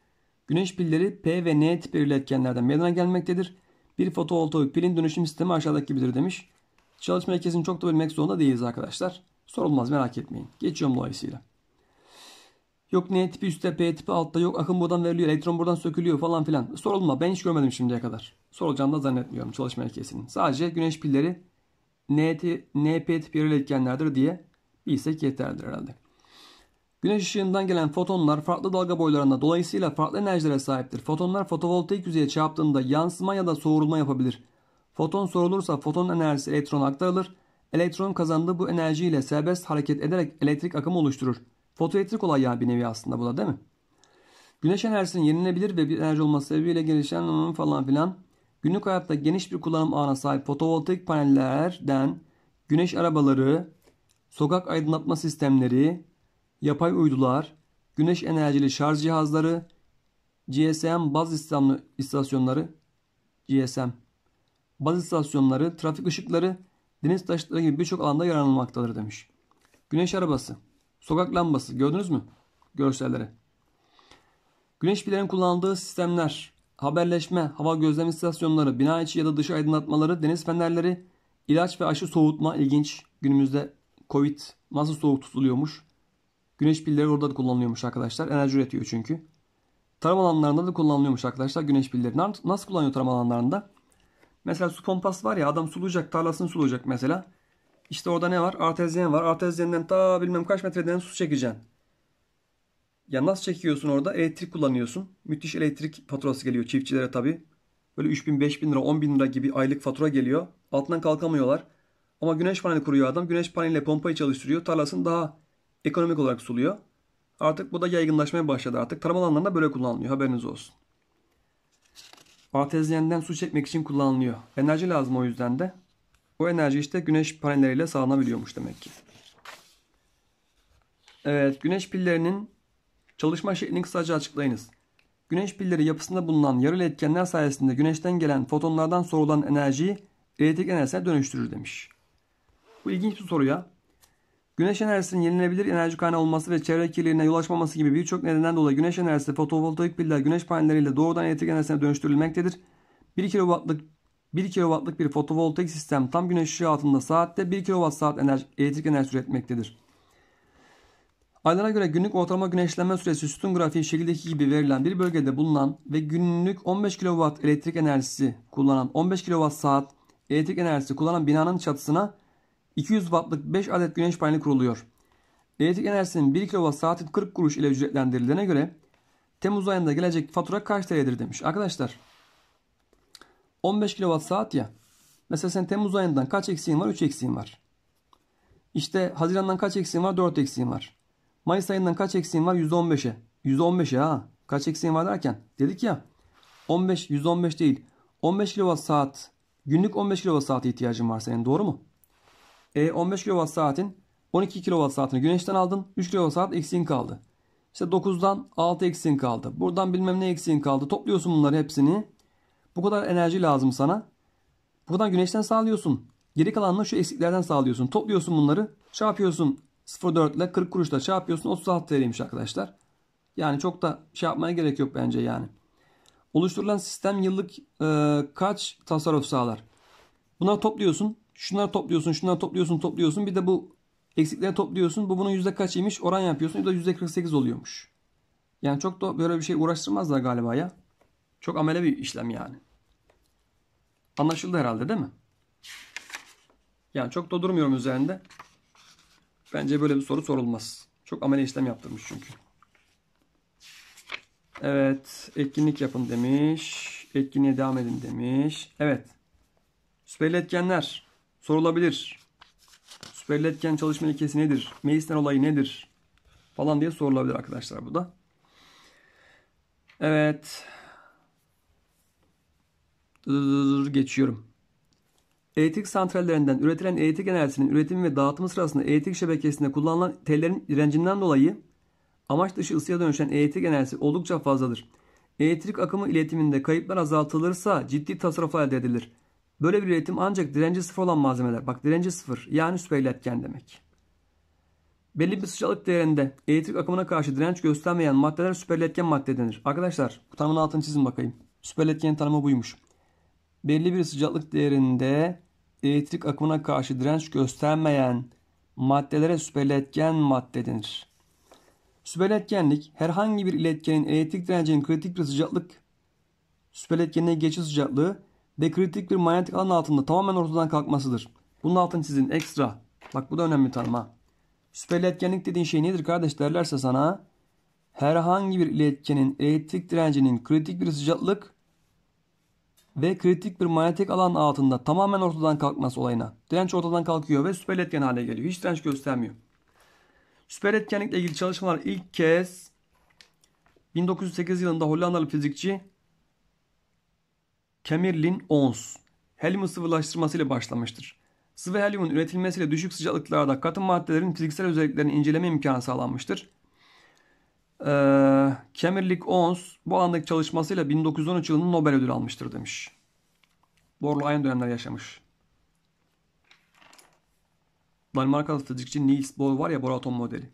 Güneş pilleri P ve N tipi iletkenlerden meydana gelmektedir. Bir fotovoltaik pilin dönüşüm sistemi aşağıdaki gibidir demiş. Çalışma kesin çok da bilmek zorunda değiliz arkadaşlar. Sorulmaz merak etmeyin. Geçiyorum dolayısıyla. Yok N tipi üstte P tipi altta yok akım buradan veriliyor elektron buradan sökülüyor falan filan. Sorulma ben hiç görmedim şimdiye kadar. Sorulacağını da zannetmiyorum çalışma kesin. Sadece güneş pilleri n NP tipi iletkenlerdir diye bilsek yeterlidir herhalde. Güneş ışığından gelen fotonlar farklı dalga boylarında dolayısıyla farklı enerjilere sahiptir. Fotonlar fotovoltaik yüzeye çarptığında yansıma ya da soğurulma yapabilir. Foton sorulursa foton enerjisi elektrona aktarılır. Elektron kazandığı bu enerjiyle serbest hareket ederek elektrik akımı oluşturur. Fotoelektrik olay ya bir nevi aslında bu da değil mi? Güneş enerjisinin yenilebilir ve bir enerji olması sebebiyle gelişen ıı, falan filan. Günlük hayatta geniş bir kullanım ağına sahip fotovoltaik panellerden güneş arabaları, sokak aydınlatma sistemleri, yapay uydular, güneş enerjili şarj cihazları, GSM baz istasyonları, GSM baz istasyonları, trafik ışıkları, deniz taşıtları gibi birçok alanda yararlanılmaktadır demiş. Güneş arabası, sokak lambası gördünüz mü? Görselleri. Güneş pillerinin kullandığı sistemler, haberleşme, hava gözlem istasyonları, bina içi ya da dışı aydınlatmaları, deniz fenerleri, ilaç ve aşı soğutma ilginç. Günümüzde Covid nasıl soğuk tutuluyormuş? Güneş pilleri orada da kullanılıyormuş arkadaşlar. Enerji üretiyor çünkü. Tarım alanlarında da kullanılıyormuş arkadaşlar güneş pilleri. Nasıl kullanıyor tarım alanlarında? Mesela su pompası var ya adam sulayacak tarlasını sulayacak mesela. İşte orada ne var? Artezyen var. Artezyenden ta bilmem kaç metreden su çekeceksin. Ya nasıl çekiyorsun orada? Elektrik kullanıyorsun. Müthiş elektrik faturası geliyor çiftçilere tabi. Böyle 3000, 5000 lira, 10 bin lira gibi aylık fatura geliyor. Altından kalkamıyorlar. Ama güneş paneli kuruyor adam. Güneş paneliyle pompayı çalıştırıyor. Tarlasını daha ekonomik olarak suluyor. Artık bu da yaygınlaşmaya başladı. Artık tarım alanlarında böyle kullanılıyor. Haberiniz olsun. Artezyenden su çekmek için kullanılıyor. Enerji lazım o yüzden de. O enerji işte güneş panelleriyle sağlanabiliyormuş demek ki. Evet, güneş pillerinin çalışma şeklini kısaca açıklayınız. Güneş pilleri yapısında bulunan yarı etkenler sayesinde güneşten gelen fotonlardan sorulan enerjiyi elektrik enerjisine dönüştürür demiş. Bu ilginç bir soru ya. Güneş enerjisinin yenilenebilir enerji kaynağı olması ve çevre kirliliğine yol açmaması gibi birçok nedenden dolayı güneş enerjisi fotovoltaik piller güneş panelleriyle doğrudan elektrik enerjisine dönüştürülmektedir. 1 kW'lık 1 kW'lık bir fotovoltaik sistem tam güneş ışığı altında saatte 1 saat enerji, elektrik enerjisi üretmektedir. Aylara göre günlük ortalama güneşlenme süresi sütun grafiği şekildeki gibi verilen bir bölgede bulunan ve günlük 15 kW elektrik enerjisi kullanan 15 saat elektrik enerjisi kullanan binanın çatısına 200 wattlık 5 adet güneş paneli kuruluyor. Elektrik enerjisinin 1 kWh saatin 40 kuruş ile ücretlendirildiğine göre Temmuz ayında gelecek fatura kaç TL'dir demiş. Arkadaşlar 15 kWh saat ya. Mesela sen Temmuz ayından kaç eksiğin var? 3 eksiğin var. İşte Haziran'dan kaç eksiğin var? 4 eksiğin var. Mayıs ayından kaç eksiğin var? %15'e. %15'e ha. Kaç eksiğin var derken dedik ya 15 115 değil. 15 kWh saat günlük 15 kWh saat ihtiyacın var senin doğru mu? E, 15 kWh saatin 12 kWh saatini güneşten aldın. 3 kWh saat eksiğin kaldı. İşte 9'dan 6 eksiğin kaldı. Buradan bilmem ne eksiğin kaldı. Topluyorsun bunları hepsini. Bu kadar enerji lazım sana. Buradan güneşten sağlıyorsun. Geri kalanını şu eksiklerden sağlıyorsun. Topluyorsun bunları. Çarpıyorsun 0.4 ile 40 kuruşla çarpıyorsun. 36 TL'ymiş arkadaşlar. Yani çok da şey yapmaya gerek yok bence yani. Oluşturulan sistem yıllık e, kaç tasarruf sağlar? Bunları topluyorsun. Şunları topluyorsun, şunları topluyorsun, topluyorsun. Bir de bu eksikleri topluyorsun. Bu bunun yüzde kaçıymış oran yapıyorsun. Bu da yüzde 48 oluyormuş. Yani çok da böyle bir şey uğraştırmazlar galiba ya. Çok amele bir işlem yani. Anlaşıldı herhalde değil mi? Yani çok da durmuyorum üzerinde. Bence böyle bir soru sorulmaz. Çok amele işlem yaptırmış çünkü. Evet. Etkinlik yapın demiş. Etkinliğe devam edin demiş. Evet. Süperli etkenler sorulabilir. Süperiletken çalışma ilkesi nedir? Meisten olayı nedir? Falan diye sorulabilir arkadaşlar bu da. Evet. Geçiyorum. Elektrik santrallerinden üretilen elektrik enerjisinin üretimi ve dağıtımı sırasında elektrik şebekesinde kullanılan tellerin direncinden dolayı amaç dışı ısıya dönüşen elektrik enerjisi oldukça fazladır. Elektrik akımı iletiminde kayıplar azaltılırsa ciddi tasarruf elde edilir. Böyle bir üretim ancak direnci sıfır olan malzemeler. Bak direnci sıfır yani süperiletken demek. Belli bir sıcaklık değerinde elektrik akımına karşı direnç göstermeyen maddeler süperiletken madde denir. Arkadaşlar bu tanımın altını çizin bakayım. Süperletkenin tanımı buymuş. Belli bir sıcaklık değerinde elektrik akımına karşı direnç göstermeyen maddelere süperiletken madde denir. Süperiletkenlik herhangi bir iletkenin elektrik direncinin kritik bir sıcaklık süperletkenine geçiş sıcaklığı de kritik bir manyetik alan altında tamamen ortadan kalkmasıdır. Bunun altını sizin ekstra. Bak bu da önemli tanım ha. Süperli dediğin şey nedir kardeş derlerse sana herhangi bir iletkenin elektrik direncinin kritik bir sıcaklık ve kritik bir manyetik alan altında tamamen ortadan kalkması olayına. Direnç ortadan kalkıyor ve süperiletken hale geliyor. Hiç direnç göstermiyor. Süperiletkenlikle etkenlikle ilgili çalışmalar ilk kez 1908 yılında Hollandalı fizikçi kemirlin ons, helyumun sıvılaştırmasıyla başlamıştır. Sıvı helyumun üretilmesiyle düşük sıcaklıklarda katı maddelerin fiziksel özelliklerini inceleme imkanı sağlanmıştır. Ee, Kemirlik Ons bu alandaki çalışmasıyla 1913 yılında Nobel ödülü almıştır demiş. Borlu aynı dönemler yaşamış. Danimarkalı fizikçi Niels Bohr var ya Bohr atom modeli.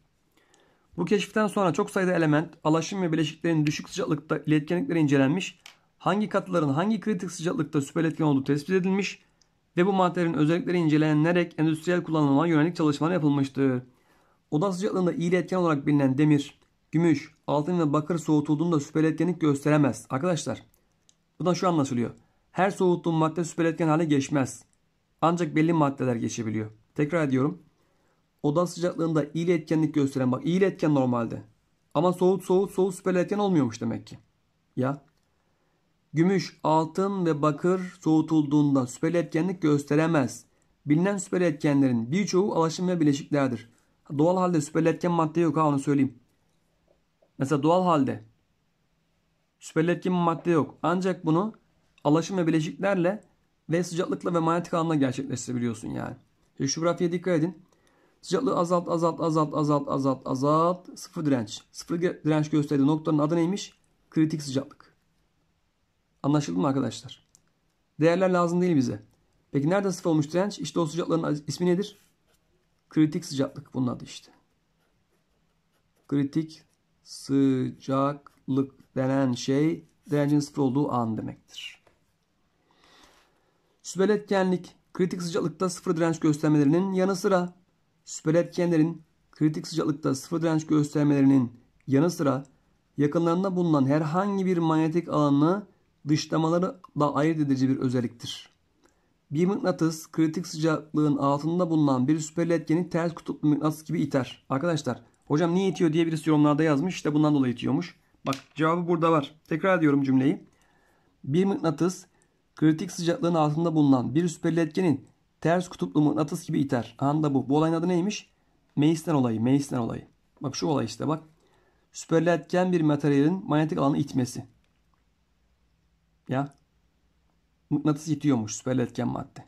Bu keşiften sonra çok sayıda element, alaşım ve bileşiklerin düşük sıcaklıkta iletkenlikleri incelenmiş hangi katların hangi kritik sıcaklıkta süperiletken olduğu tespit edilmiş ve bu maddelerin özellikleri incelenerek endüstriyel kullanıma yönelik çalışmalar yapılmıştır. Oda sıcaklığında iyi olarak bilinen demir, gümüş, altın ve bakır soğutulduğunda süperiletkenlik gösteremez. Arkadaşlar buradan şu anlaşılıyor. Her soğuttuğun madde süperiletken hale geçmez. Ancak belli maddeler geçebiliyor. Tekrar ediyorum. Oda sıcaklığında iyi gösteren bak iyi normalde. Ama soğut soğut soğut süperiletken olmuyormuş demek ki. Ya Gümüş, altın ve bakır soğutulduğunda süper iletkenlik gösteremez. Bilinen süper iletkenlerin birçoğu alaşım ve bileşiklerdir. Doğal halde süper iletken madde yok ha onu söyleyeyim. Mesela doğal halde süper iletken madde yok. Ancak bunu alaşım ve bileşiklerle ve sıcaklıkla ve manyetik alanla gerçekleştirebiliyorsun yani. E şu grafiğe dikkat edin. Sıcaklığı azalt azalt azalt azalt azalt azalt. Sıfır direnç. Sıfır direnç gösterdiği noktanın adı neymiş? Kritik sıcaklık. Anlaşıldı mı arkadaşlar? Değerler lazım değil bize. Peki nerede sıfır olmuş direnç? İşte o sıcaklığın ismi nedir? Kritik sıcaklık bunun adı işte. Kritik sıcaklık denen şey direncin sıfır olduğu an demektir. Süper kritik sıcaklıkta sıfır direnç göstermelerinin yanı sıra süper kritik sıcaklıkta sıfır direnç göstermelerinin yanı sıra yakınlarında bulunan herhangi bir manyetik alanı dışlamaları da ayırt edici bir özelliktir. Bir mıknatıs kritik sıcaklığın altında bulunan bir süperli ters kutuplu mıknatıs gibi iter. Arkadaşlar hocam niye itiyor diye birisi yorumlarda yazmış. İşte bundan dolayı itiyormuş. Bak cevabı burada var. Tekrar ediyorum cümleyi. Bir mıknatıs kritik sıcaklığın altında bulunan bir süperli ters kutuplu mıknatıs gibi iter. Anında bu. Bu olayın adı neymiş? Meisten olayı. Meisten olayı. Bak şu olay işte bak. Süperli bir materyalin manyetik alanı itmesi. Ya mıknatıs itiyormuş süperli etken madde.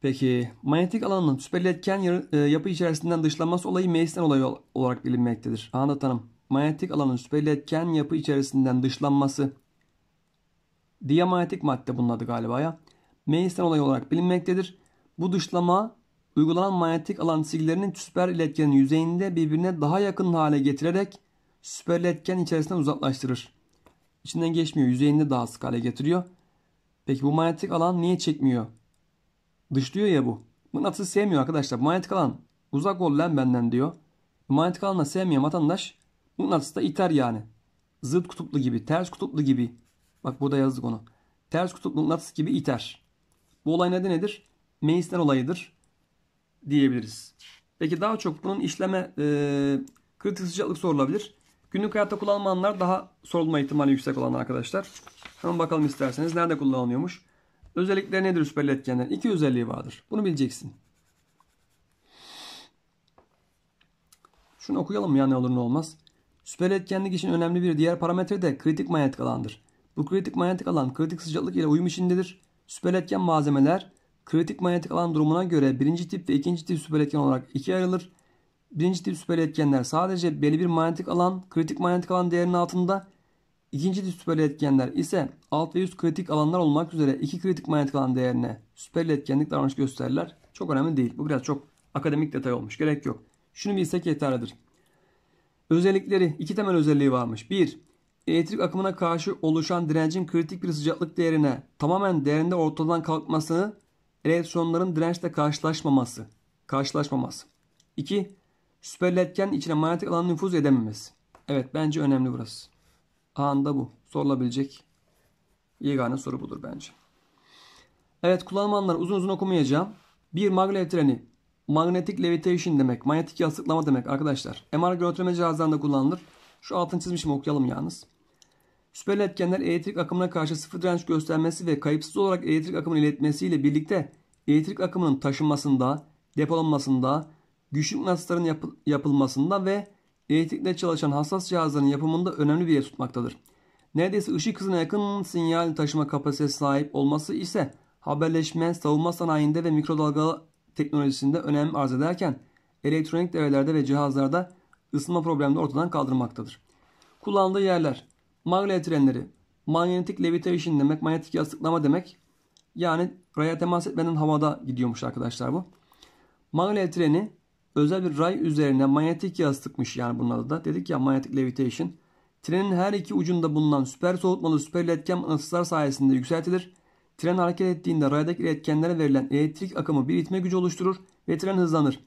Peki manyetik alanın süperli etken e, yapı içerisinden dışlanması olayı Meissner olayı olarak bilinmektedir. Anlatanım. Manyetik alanın süperli etken yapı içerisinden dışlanması diamanyetik madde bunun adı galiba ya. Meissner olayı olarak bilinmektedir. Bu dışlama uygulanan manyetik alan silgilerinin süper iletkenin yüzeyinde birbirine daha yakın hale getirerek süper iletken içerisinden uzaklaştırır içinden geçmiyor. Yüzeyinde daha sık hale getiriyor. Peki bu manyetik alan niye çekmiyor? Dışlıyor ya bu. Mıknatısı sevmiyor arkadaşlar. Manyetik alan uzak ol lan benden diyor. Manyetik alanla sevmeyen vatandaş mıknatısı da iter yani. Zıt kutuplu gibi, ters kutuplu gibi. Bak burada yazdık onu. Ters kutuplu mıknatıs gibi iter. Bu olay nedeni nedir? Meisler olayıdır diyebiliriz. Peki daha çok bunun işleme e, kritik sıcaklık sorulabilir. Günlük hayatta kullanmayanlar daha sorulma ihtimali yüksek olan arkadaşlar. Hemen bakalım isterseniz nerede kullanılıyormuş. Özellikleri nedir süperli etkenlerin? İki özelliği vardır. Bunu bileceksin. Şunu okuyalım ya ne olur ne olmaz. Süper etkenlik için önemli bir diğer parametre de kritik manyetik alandır. Bu kritik manyetik alan kritik sıcaklık ile uyum içindedir. Süper etken malzemeler kritik manyetik alan durumuna göre birinci tip ve ikinci tip süper etken olarak ikiye ayrılır. Birinci tip süper iletkenler sadece belli bir manyetik alan, kritik manyetik alan değerinin altında. İkinci tip süper iletkenler ise alt ve üst kritik alanlar olmak üzere iki kritik manyetik alan değerine süper iletkenlik davranış gösterirler. Çok önemli değil. Bu biraz çok akademik detay olmuş. Gerek yok. Şunu bilsek yeterlidir. Özellikleri, iki temel özelliği varmış. Bir, elektrik akımına karşı oluşan direncin kritik bir sıcaklık değerine tamamen değerinde ortadan kalkmasını, elektronların dirençle karşılaşmaması. Karşılaşmaması. İki Süperletken içine manyetik alan nüfuz edememesi. Evet bence önemli burası. Anında bu. Sorulabilecek yegane soru budur bence. Evet kullanım alanları uzun uzun okumayacağım. Bir maglev treni magnetic levitation demek. Manyetik yastıklama demek arkadaşlar. MR görüntüleme cihazlarında kullanılır. Şu altını çizmişim okuyalım yalnız. Süper elektrik akımına karşı sıfır direnç göstermesi ve kayıpsız olarak elektrik akımını iletmesiyle birlikte elektrik akımının taşınmasında, depolanmasında güçlü mıknatısların yapı, yapılmasında ve elektrikle çalışan hassas cihazların yapımında önemli bir yer tutmaktadır. Neredeyse ışık hızına yakın sinyal taşıma kapasitesi sahip olması ise haberleşme, savunma sanayinde ve mikrodalga teknolojisinde önem arz ederken elektronik devrelerde ve cihazlarda ısınma problemini ortadan kaldırmaktadır. Kullandığı yerler maglev trenleri, manyetik levitation demek, manyetik yastıklama demek. Yani raya temas etmeden havada gidiyormuş arkadaşlar bu. Maglev treni özel bir ray üzerine manyetik yastıkmış yani bunun adı da. Dedik ya manyetik levitation. Trenin her iki ucunda bulunan süper soğutmalı süper iletken ısıtlar sayesinde yükseltilir. Tren hareket ettiğinde raydaki iletkenlere verilen elektrik akımı bir itme gücü oluşturur ve tren hızlanır.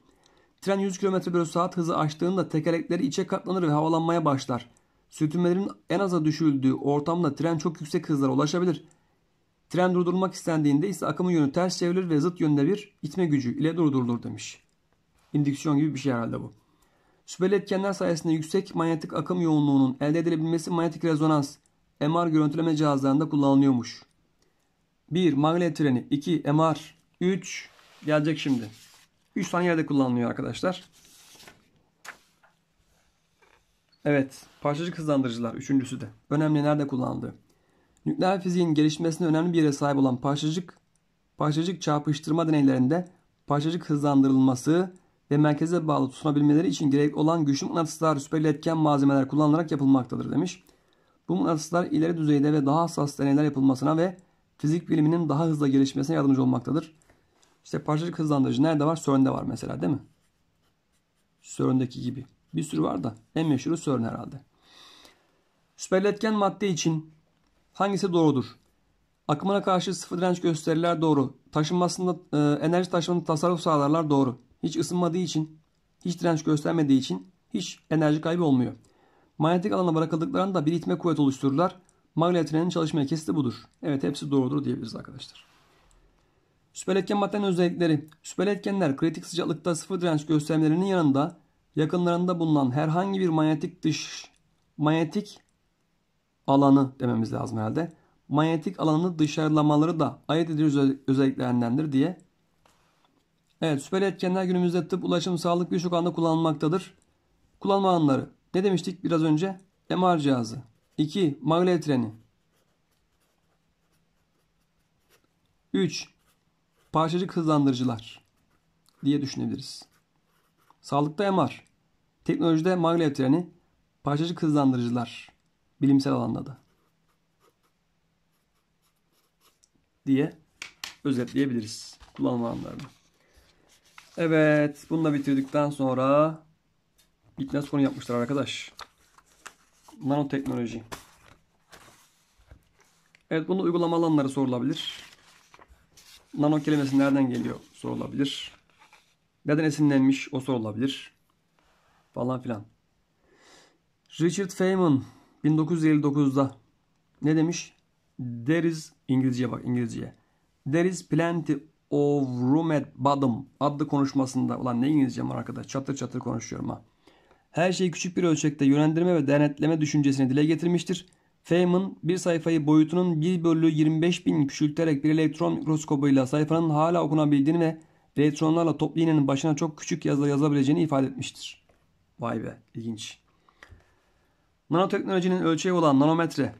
Tren 100 km bölü saat hızı aştığında tekerlekleri içe katlanır ve havalanmaya başlar. Sürtünmelerin en aza düşüldüğü ortamda tren çok yüksek hızlara ulaşabilir. Tren durdurmak istendiğinde ise akımın yönü ters çevrilir ve zıt yönde bir itme gücü ile durdurulur demiş indüksiyon gibi bir şey herhalde bu. Şüpheli etkenler sayesinde yüksek manyetik akım yoğunluğunun elde edilebilmesi manyetik rezonans MR görüntüleme cihazlarında kullanılıyormuş. 1. Magnet treni 2. MR 3. Gelecek şimdi. 3 tane yerde kullanılıyor arkadaşlar. Evet. Parçacık hızlandırıcılar. Üçüncüsü de. Önemli nerede kullanıldı? Nükleer fiziğin gelişmesine önemli bir yere sahip olan parçacık, parçacık çarpıştırma deneylerinde parçacık hızlandırılması ve merkeze bağlı tutunabilmeleri için gerek olan güçlü mıknatıslar süperiletken malzemeler kullanılarak yapılmaktadır demiş. Bu mıknatıslar ileri düzeyde ve daha hassas deneyler yapılmasına ve fizik biliminin daha hızlı gelişmesine yardımcı olmaktadır. İşte parçacık hızlandırıcı nerede var? Sörn'de var mesela değil mi? Sörn'deki gibi. Bir sürü var da en meşhuru Sörn herhalde. Süperiletken madde için hangisi doğrudur? Akımına karşı sıfır direnç gösterirler doğru. Taşınmasında e, enerji taşımanın tasarruf sağlarlar doğru hiç ısınmadığı için, hiç direnç göstermediği için hiç enerji kaybı olmuyor. Manyetik alana bırakıldıklarında bir itme kuvvet oluştururlar. Maglev trenin çalışma ilkesi budur. Evet hepsi doğrudur diyebiliriz arkadaşlar. Süper etken maddenin özellikleri. Süper etkenler kritik sıcaklıkta sıfır direnç göstermelerinin yanında yakınlarında bulunan herhangi bir manyetik dış manyetik alanı dememiz lazım herhalde. Manyetik alanını dışarılamaları da ayırt edici özelliklerindendir diye Evet süper etkenler günümüzde tıp, ulaşım, sağlık birçok anda kullanılmaktadır. Kullanma alanları. Ne demiştik biraz önce? MR cihazı. 2. Maglev treni. 3. Parçacık hızlandırıcılar diye düşünebiliriz. Sağlıkta MR. Teknolojide maglev treni, parçacık hızlandırıcılar bilimsel alanda da diye özetleyebiliriz kullanma alanlarını. Evet. Bunu da bitirdikten sonra bitmez konu yapmışlar arkadaş. Nanoteknoloji. Evet. bunu uygulama alanları sorulabilir. Nano kelimesi nereden geliyor sorulabilir. Neden esinlenmiş o sorulabilir. Falan filan. Richard Feynman 1959'da ne demiş? There is İngilizce bak İngilizce. There is plenty of Room at Bottom adlı konuşmasında olan ne İngilizcem var arkadaş çatır çatır konuşuyorum ha. Her şeyi küçük bir ölçekte yönlendirme ve denetleme düşüncesini dile getirmiştir. Feynman bir sayfayı boyutunun 1 bölü 25 bin küçülterek bir elektron mikroskobuyla sayfanın hala okunabildiğini ve elektronlarla toplu iğnenin başına çok küçük yazı yazabileceğini ifade etmiştir. Vay be ilginç. Nanoteknolojinin ölçeği olan nanometre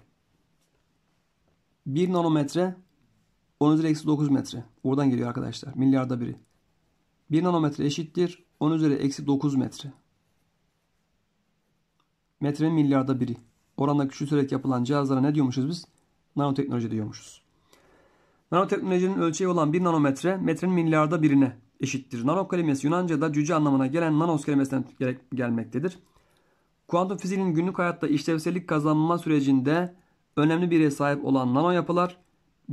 1 nanometre 10 üzeri eksi 9 metre. Buradan geliyor arkadaşlar. Milyarda biri. 1 nanometre eşittir. 10 üzeri eksi 9 metre. Metrenin milyarda biri. Oranda küçülterek yapılan cihazlara ne diyormuşuz biz? Nanoteknoloji diyormuşuz. Nanoteknolojinin ölçeği olan 1 nanometre metrenin milyarda birine eşittir. Nano kelimesi Yunanca'da cüce anlamına gelen nanos kelimesinden gelmektedir. Kuantum fiziğinin günlük hayatta işlevsellik kazanma sürecinde önemli bir yere sahip olan nano yapılar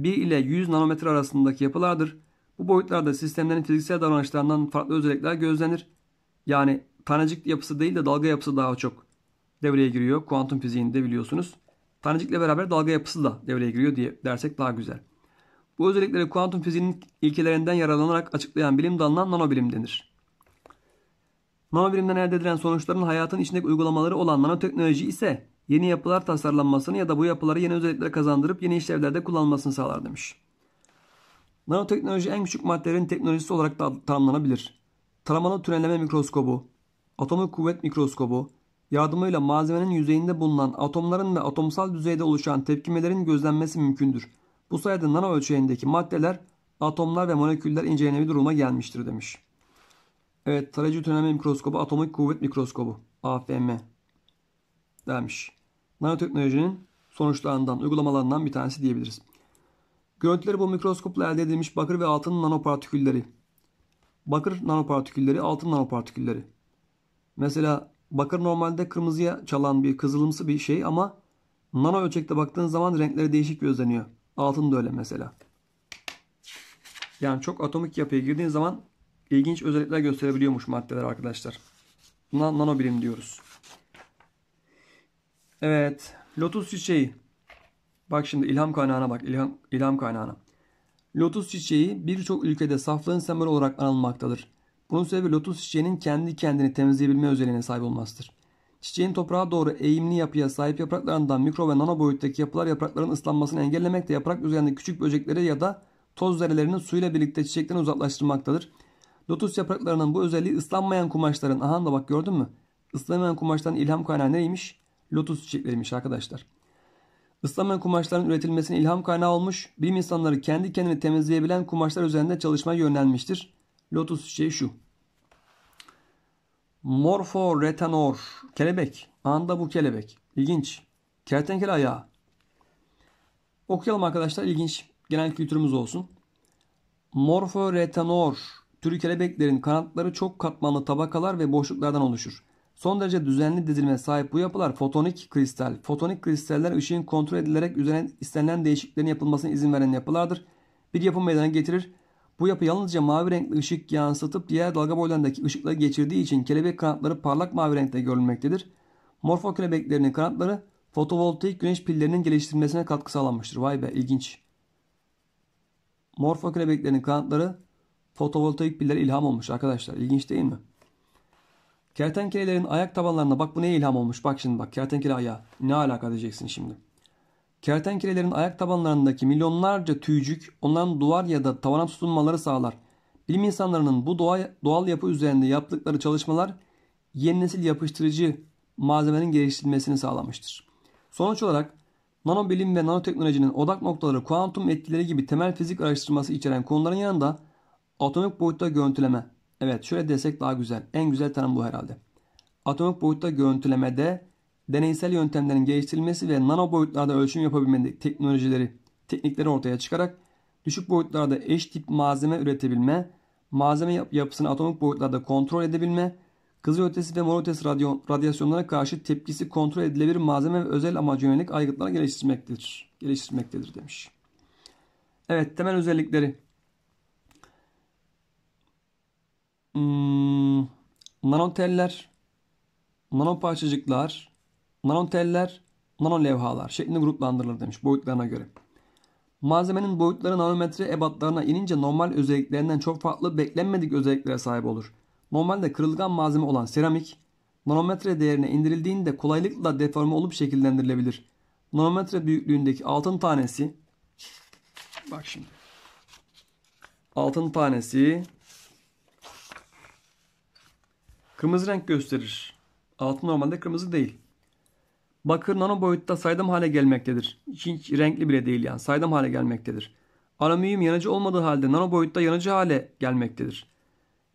1 ile 100 nanometre arasındaki yapılardır. Bu boyutlarda sistemlerin fiziksel davranışlarından farklı özellikler gözlenir. Yani tanecik yapısı değil de dalga yapısı daha çok devreye giriyor. Kuantum fiziğinde biliyorsunuz. Tanecikle beraber dalga yapısı da devreye giriyor diye dersek daha güzel. Bu özellikleri kuantum fiziğinin ilkelerinden yararlanarak açıklayan bilim dalına nanobilim denir. Nanobilimden elde edilen sonuçların hayatın içindeki uygulamaları olan nanoteknoloji ise yeni yapılar tasarlanmasını ya da bu yapıları yeni özelliklere kazandırıp yeni işlevlerde kullanılmasını sağlar demiş. Nanoteknoloji en küçük maddelerin teknolojisi olarak da tanımlanabilir. Taramalı tünelleme mikroskobu, atomik kuvvet mikroskobu, yardımıyla malzemenin yüzeyinde bulunan atomların ve atomsal düzeyde oluşan tepkimelerin gözlenmesi mümkündür. Bu sayede nano ölçeğindeki maddeler, atomlar ve moleküller incelenebilir duruma gelmiştir demiş. Evet, tarayıcı tünelleme mikroskobu, atomik kuvvet mikroskobu, AFM demiş nanoteknolojinin sonuçlarından, uygulamalarından bir tanesi diyebiliriz. Görüntüleri bu mikroskopla elde edilmiş bakır ve altın nanopartikülleri. Bakır nanopartikülleri, altın nanopartikülleri. Mesela bakır normalde kırmızıya çalan bir kızılımsı bir şey ama nano ölçekte baktığın zaman renkleri değişik gözleniyor. Altın da öyle mesela. Yani çok atomik yapıya girdiğin zaman ilginç özellikler gösterebiliyormuş maddeler arkadaşlar. Buna nano bilim diyoruz. Evet. Lotus çiçeği. Bak şimdi ilham kaynağına bak. İlham, ilham kaynağına. Lotus çiçeği birçok ülkede saflığın sembolü olarak anılmaktadır. Bunun sebebi lotus çiçeğinin kendi kendini temizleyebilme özelliğine sahip olmasıdır. Çiçeğin toprağa doğru eğimli yapıya sahip yapraklarından mikro ve nano boyuttaki yapılar yaprakların ıslanmasını engellemekte yaprak üzerinde küçük böcekleri ya da toz zerrelerini suyla birlikte çiçekten uzaklaştırmaktadır. Lotus yapraklarının bu özelliği ıslanmayan kumaşların aha da bak gördün mü? Islanmayan kumaştan ilham kaynağı neymiş? lotus çiçekleriymiş arkadaşlar. Islamayan kumaşların üretilmesine ilham kaynağı olmuş, bilim insanları kendi kendini temizleyebilen kumaşlar üzerinde çalışma yönlenmiştir. Lotus çiçeği şu. Morpho Morforetanor. Kelebek. Anda bu kelebek. İlginç. Kertenkele ayağı. Okuyalım arkadaşlar. İlginç. Genel kültürümüz olsun. Morpho Morforetanor. Türü kelebeklerin kanatları çok katmanlı tabakalar ve boşluklardan oluşur. Son derece düzenli dizilime sahip bu yapılar fotonik kristal. Fotonik kristaller ışığın kontrol edilerek üzerine istenilen değişikliklerin yapılmasına izin veren yapılardır. Bir yapı meydana getirir. Bu yapı yalnızca mavi renkli ışık yansıtıp diğer dalga boylarındaki ışıkları geçirdiği için kelebek kanatları parlak mavi renkte görülmektedir. Morfo kelebeklerinin kanatları fotovoltaik güneş pillerinin geliştirilmesine katkı sağlanmıştır. Vay be ilginç. Morfo kelebeklerinin kanatları fotovoltaik pillere ilham olmuş arkadaşlar. İlginç değil mi? Kertenkelelerin ayak tabanlarına bak bu neye ilham olmuş. Bak şimdi bak kertenkele ayağı. Ne alaka diyeceksin şimdi. Kertenkelelerin ayak tabanlarındaki milyonlarca tüycük onların duvar ya da tavana tutunmaları sağlar. Bilim insanlarının bu doğa, doğal yapı üzerinde yaptıkları çalışmalar yeni nesil yapıştırıcı malzemenin geliştirilmesini sağlamıştır. Sonuç olarak nanobilim ve nanoteknolojinin odak noktaları kuantum etkileri gibi temel fizik araştırması içeren konuların yanında atomik boyutta görüntüleme, Evet şöyle desek daha güzel. En güzel tanım bu herhalde. Atomik boyutta görüntülemede deneysel yöntemlerin geliştirilmesi ve nano boyutlarda ölçüm yapabilme teknolojileri, teknikleri ortaya çıkarak düşük boyutlarda eş tip malzeme üretebilme, malzeme yap yapısını atomik boyutlarda kontrol edebilme, kızılötesi ve morötesi ötesi radyasyonlara karşı tepkisi kontrol edilebilir malzeme ve özel amaca yönelik aygıtlar geliştirmektedir. Geliştirmektedir demiş. Evet temel özellikleri Hmm, nanoteller, nanoparçacıklar, nanoteller, nanolevhalar şeklinde gruplandırılır demiş boyutlarına göre. Malzemenin boyutları nanometre ebatlarına inince normal özelliklerinden çok farklı beklenmedik özelliklere sahip olur. Normalde kırılgan malzeme olan seramik, nanometre değerine indirildiğinde kolaylıkla deforme olup şekillendirilebilir. Nanometre büyüklüğündeki altın tanesi bak şimdi altın tanesi Kırmızı renk gösterir. Altın normalde kırmızı değil. Bakır nano boyutta saydam hale gelmektedir. Hiç renkli bile değil yani saydam hale gelmektedir. Alüminyum yanıcı olmadığı halde nano boyutta yanıcı hale gelmektedir.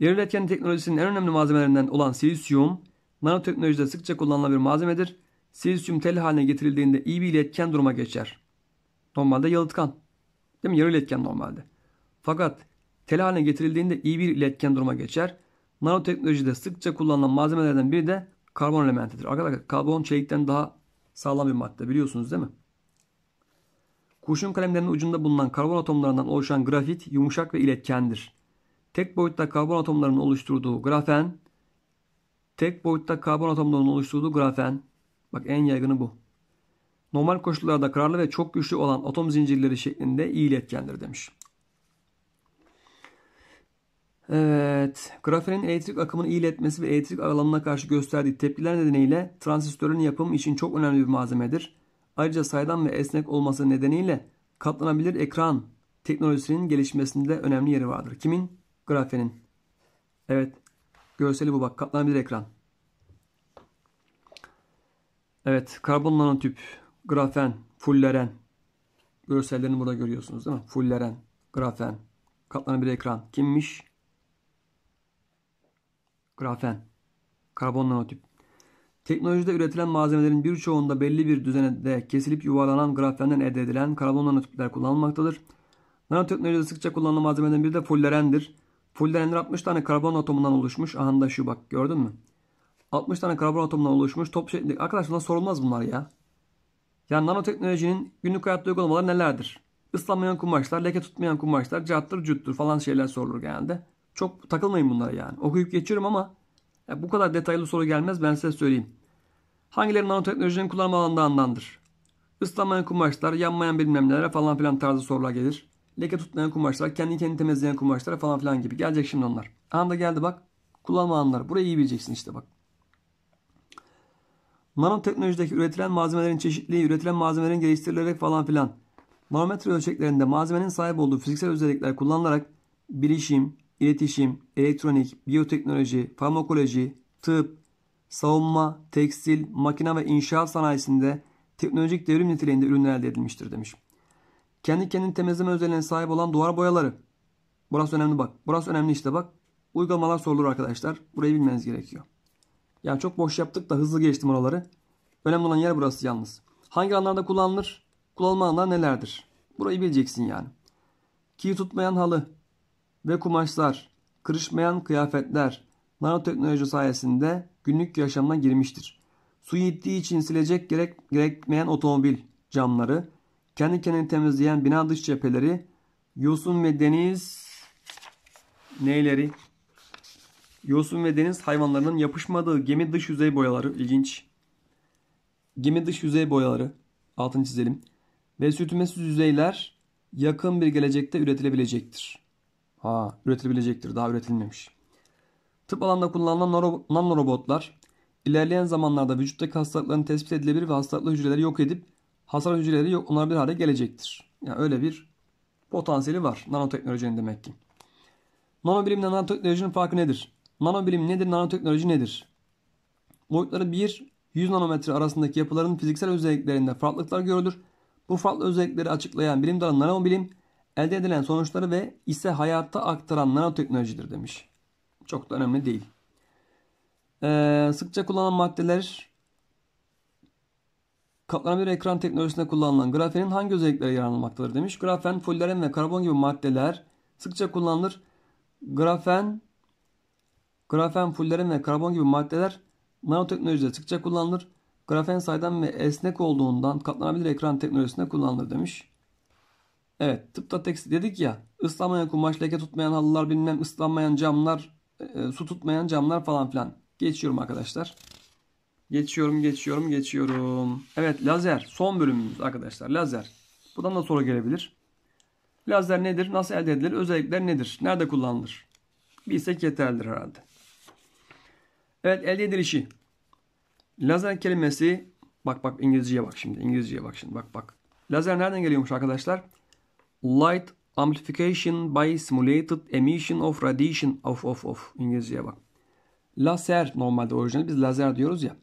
İlerletken teknolojisinin en önemli malzemelerinden olan silisyum, nanoteknolojide sıkça kullanılan bir malzemedir. Silisyum tel haline getirildiğinde iyi bir iletken duruma geçer. Normalde yalıtkan. Değil mi? Yarı iletken normalde. Fakat tel haline getirildiğinde iyi bir iletken duruma geçer Nanoteknolojide sıkça kullanılan malzemelerden biri de karbon elementidir. Arkadaşlar karbon çelikten daha sağlam bir madde biliyorsunuz değil mi? Kurşun kalemlerinin ucunda bulunan karbon atomlarından oluşan grafit yumuşak ve iletkendir. Tek boyutta karbon atomlarının oluşturduğu grafen, tek boyutta karbon atomlarının oluşturduğu grafen, bak en yaygını bu. Normal koşullarda kararlı ve çok güçlü olan atom zincirleri şeklinde iyi iletkendir demiş. Evet, grafenin elektrik akımını iletmesi ve elektrik aralığına karşı gösterdiği tepkiler nedeniyle transistörün yapımı için çok önemli bir malzemedir. Ayrıca saydam ve esnek olması nedeniyle katlanabilir ekran teknolojisinin gelişmesinde önemli yeri vardır. Kimin? Grafenin. Evet, görseli bu bak, katlanabilir ekran. Evet, karbon nanotüp, grafen, fulleren. Görsellerini burada görüyorsunuz değil mi? Fulleren, grafen, katlanabilir ekran. Kimmiş? grafen, karbon nanotüp. Teknolojide üretilen malzemelerin birçoğunda belli bir düzenede kesilip yuvarlanan grafenden elde edilen karbon nanotüpler kullanılmaktadır. Nanoteknolojide sıkça kullanılan malzemeden biri de fullerendir. Fullerenler 60 tane karbon atomundan oluşmuş. Aha da şu bak gördün mü? 60 tane karbon atomundan oluşmuş top şeklinde. Arkadaşlar sorulmaz bunlar ya. Yani nanoteknolojinin günlük hayatta uygulamaları nelerdir? Islanmayan kumaşlar, leke tutmayan kumaşlar, cattır cuttur falan şeyler sorulur genelde. Çok takılmayın bunlara yani. Okuyup geçiyorum ama ya bu kadar detaylı soru gelmez ben size söyleyeyim. Hangileri nanoteknolojinin kullanım alanlarındandır? Islanmayan kumaşlar, yanmayan bilmem nelere falan filan tarzı sorular gelir. Leke tutmayan kumaşlar, kendi kendini temizleyen kumaşlara falan filan gibi. Gelecek şimdi onlar. Anda geldi bak. Kullanma alanları Burayı iyi bileceksin işte bak. Nanoteknolojideki üretilen malzemelerin çeşitliliği, üretilen malzemelerin geliştirilerek falan filan. Nanometre ölçeklerinde malzemenin sahip olduğu fiziksel özellikler kullanılarak bilişim, iletişim, elektronik, biyoteknoloji, farmakoloji, tıp, savunma, tekstil, makine ve inşaat sanayisinde teknolojik devrim niteliğinde ürünler elde edilmiştir demiş. Kendi kendini temizleme özelliğine sahip olan duvar boyaları. Burası önemli bak. Burası önemli işte bak. Uygulamalar sorulur arkadaşlar. Burayı bilmeniz gerekiyor. Yani çok boş yaptık da hızlı geçtim oraları. Önemli olan yer burası yalnız. Hangi alanlarda kullanılır? Kullanılma alanlar nelerdir? Burayı bileceksin yani. Kiyi tutmayan halı, ve kumaşlar, kırışmayan kıyafetler nanoteknoloji sayesinde günlük yaşamına girmiştir. Su yittiği için silecek gerek, gerekmeyen otomobil camları, kendi kendini temizleyen bina dış cepheleri, yosun ve deniz neyleri, yosun ve deniz hayvanlarının yapışmadığı gemi dış yüzey boyaları ilginç. Gemi dış yüzey boyaları altını çizelim ve sürtünmesiz yüzeyler yakın bir gelecekte üretilebilecektir. Ha, üretilebilecektir. Daha üretilmemiş. Tıp alanında kullanılan nanorobotlar ilerleyen zamanlarda vücuttaki hastalıkların tespit edilebilir ve hastalıklı hücreleri yok edip hasar hücreleri yok onarabilir hale gelecektir. Yani öyle bir potansiyeli var nanoteknolojinin demek ki. Nanobilimle nanoteknolojinin farkı nedir? Nanobilim nedir, nanoteknoloji nedir? Boyutları 1-100 nanometre arasındaki yapıların fiziksel özelliklerinde farklılıklar görülür. Bu farklı özellikleri açıklayan bilim dalı nanobilim elde edilen sonuçları ve ise hayatta aktaran nanoteknolojidir demiş. Çok da önemli değil. Ee, sıkça kullanılan maddeler katlanabilir ekran teknolojisinde kullanılan grafenin hangi özelliklere yararlanmaktadır demiş. Grafen, fullaren ve karbon gibi maddeler sıkça kullanılır. Grafen, grafen, fullaren ve karbon gibi maddeler nanoteknolojide sıkça kullanılır. Grafen saydam ve esnek olduğundan katlanabilir ekran teknolojisinde kullanılır demiş. Evet tıpta tekstil dedik ya ıslanmayan kumaş, leke tutmayan halılar bilmem ıslanmayan camlar, e, e, su tutmayan camlar falan filan. Geçiyorum arkadaşlar. Geçiyorum, geçiyorum, geçiyorum. Evet lazer son bölümümüz arkadaşlar lazer. Buradan da soru gelebilir. Lazer nedir? Nasıl elde edilir? Özellikler nedir? Nerede kullanılır? Bilsek yeterlidir herhalde. Evet elde edilişi. Lazer kelimesi bak bak İngilizceye bak şimdi. İngilizceye bak şimdi bak bak. Lazer nereden geliyormuş arkadaşlar? Light amplification by simulated emission of radiation of of of İngilizceye bak. Laser normalde orijinal biz lazer diyoruz ya.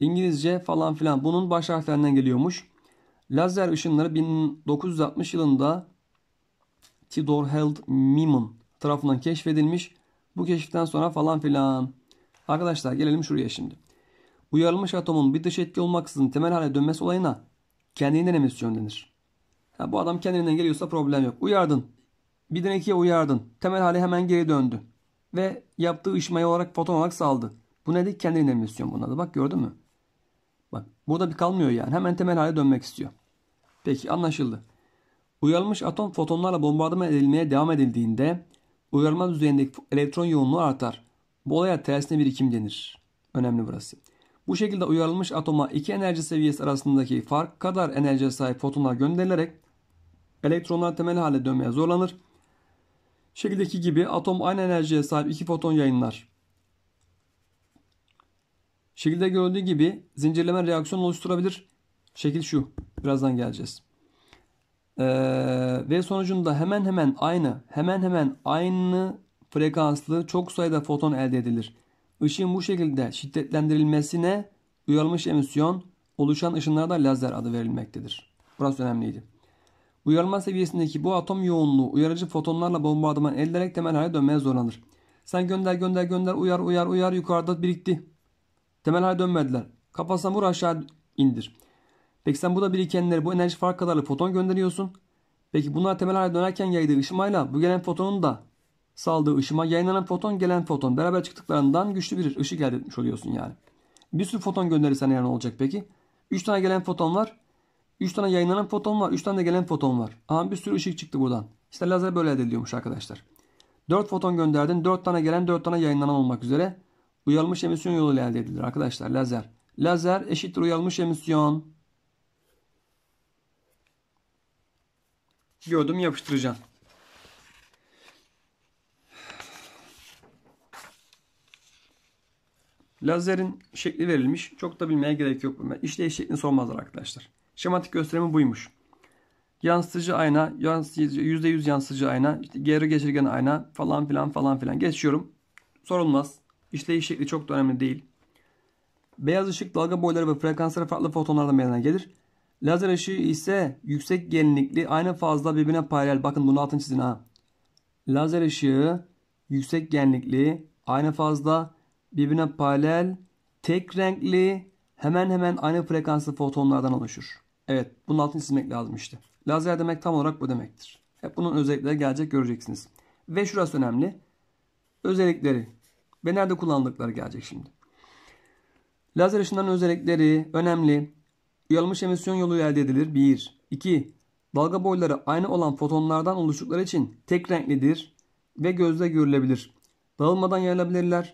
İngilizce falan filan bunun baş harflerinden geliyormuş. Lazer ışınları 1960 yılında Theodor Held Mimon tarafından keşfedilmiş. Bu keşiften sonra falan filan. Arkadaşlar gelelim şuraya şimdi. Uyarılmış atomun bir dış etki olmaksızın temel hale dönmesi olayına kendinden emisyon denir. Ha, bu adam kendinden geliyorsa problem yok. Uyardın. Bir denekiye uyardın. Temel hali hemen geri döndü. Ve yaptığı ışmaya olarak foton olarak saldı. Bu ne de kendine emisyon bunun adı. Bak gördün mü? Bak burada bir kalmıyor yani. Hemen temel hale dönmek istiyor. Peki anlaşıldı. Uyarılmış atom fotonlarla bombardıman edilmeye devam edildiğinde uyarılma düzeyindeki elektron yoğunluğu artar. Bu olaya tersine birikim denir. Önemli burası. Bu şekilde uyarılmış atoma iki enerji seviyesi arasındaki fark kadar enerjiye sahip fotonlar gönderilerek Elektronlar temel hale dönmeye zorlanır. Şekildeki gibi atom aynı enerjiye sahip iki foton yayınlar. Şekilde gördüğü gibi zincirleme reaksiyon oluşturabilir. Şekil şu. Birazdan geleceğiz. Ee, ve sonucunda hemen hemen aynı, hemen hemen aynı frekanslı çok sayıda foton elde edilir. Işığın bu şekilde şiddetlendirilmesine uyarılmış emisyon oluşan ışınlara da lazer adı verilmektedir. Burası önemliydi. Uyarılma seviyesindeki bu atom yoğunluğu uyarıcı fotonlarla bombardıman edilerek temel hale dönmeye zorlanır. Sen gönder gönder gönder uyar uyar uyar yukarıda birikti. Temel hale dönmediler. Kafasına vur aşağı indir. Peki sen bu da birikenleri bu enerji fark kadarı foton gönderiyorsun. Peki bunlar temel hale dönerken yaydığı ışımayla bu gelen fotonun da saldığı ışıma yayınlanan foton gelen foton beraber çıktıklarından güçlü bir ışık elde etmiş oluyorsun yani. Bir sürü foton gönderirsen yani ne olacak peki? 3 tane gelen foton var. 3 tane yayınlanan foton var. 3 tane de gelen foton var. Aha bir sürü ışık çıktı buradan. İşte lazer böyle elde ediliyormuş arkadaşlar. 4 foton gönderdin. 4 tane gelen 4 tane yayınlanan olmak üzere uyalmış emisyon yoluyla elde edilir arkadaşlar lazer. Lazer eşittir uyalmış emisyon. Gördüm yapıştıracağım. Lazerin şekli verilmiş. Çok da bilmeye gerek yok. İşleyiş şeklini sormazlar arkadaşlar. Şematik gösterimi buymuş. Yansıtıcı ayna, yansıtıcı, %100 yansıtıcı ayna, işte geri geçirgen ayna falan filan falan filan. Geçiyorum. Sorulmaz. İşleyiş şekli çok da önemli değil. Beyaz ışık dalga boyları ve frekansları farklı fotonlardan meydana gelir. Lazer ışığı ise yüksek gelinlikli aynı fazla birbirine paralel. Bakın bunu altın çizin ha. Lazer ışığı yüksek genlikli aynı fazla birbirine paralel tek renkli hemen hemen aynı frekanslı fotonlardan oluşur. Evet bunun altını çizmek lazım işte. Lazer demek tam olarak bu demektir. Hep bunun özellikleri gelecek göreceksiniz. Ve şurası önemli. Özellikleri ve nerede kullandıkları gelecek şimdi. Lazer ışınlarının özellikleri önemli. Uyalmış emisyon yolu elde edilir. 1. 2. Dalga boyları aynı olan fotonlardan oluştukları için tek renklidir ve gözle görülebilir. Dağılmadan yayılabilirler.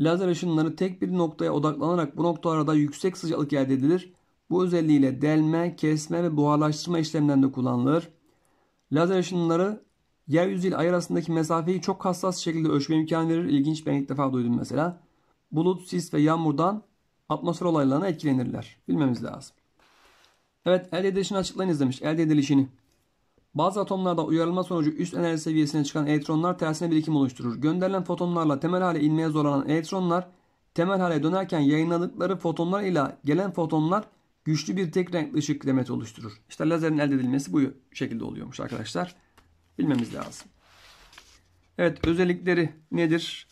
Lazer ışınları tek bir noktaya odaklanarak bu noktalarda yüksek sıcaklık elde edilir bu özelliğiyle delme, kesme ve buharlaştırma işlemlerinde kullanılır. Lazer ışınları yeryüzü ile ay arasındaki mesafeyi çok hassas şekilde ölçme imkanı verir. İlginç ben ilk defa duydum mesela. Bulut, sis ve yağmurdan atmosfer olaylarına etkilenirler. Bilmemiz lazım. Evet elde edilişini açıklayın izlemiş. Elde edilişini. Bazı atomlarda uyarılma sonucu üst enerji seviyesine çıkan elektronlar tersine birikim oluşturur. Gönderilen fotonlarla temel hale inmeye zorlanan elektronlar temel hale dönerken yayınladıkları fotonlar ile gelen fotonlar güçlü bir tek renkli ışık demet oluşturur. İşte lazerin elde edilmesi bu şekilde oluyormuş arkadaşlar. Bilmemiz lazım. Evet özellikleri nedir?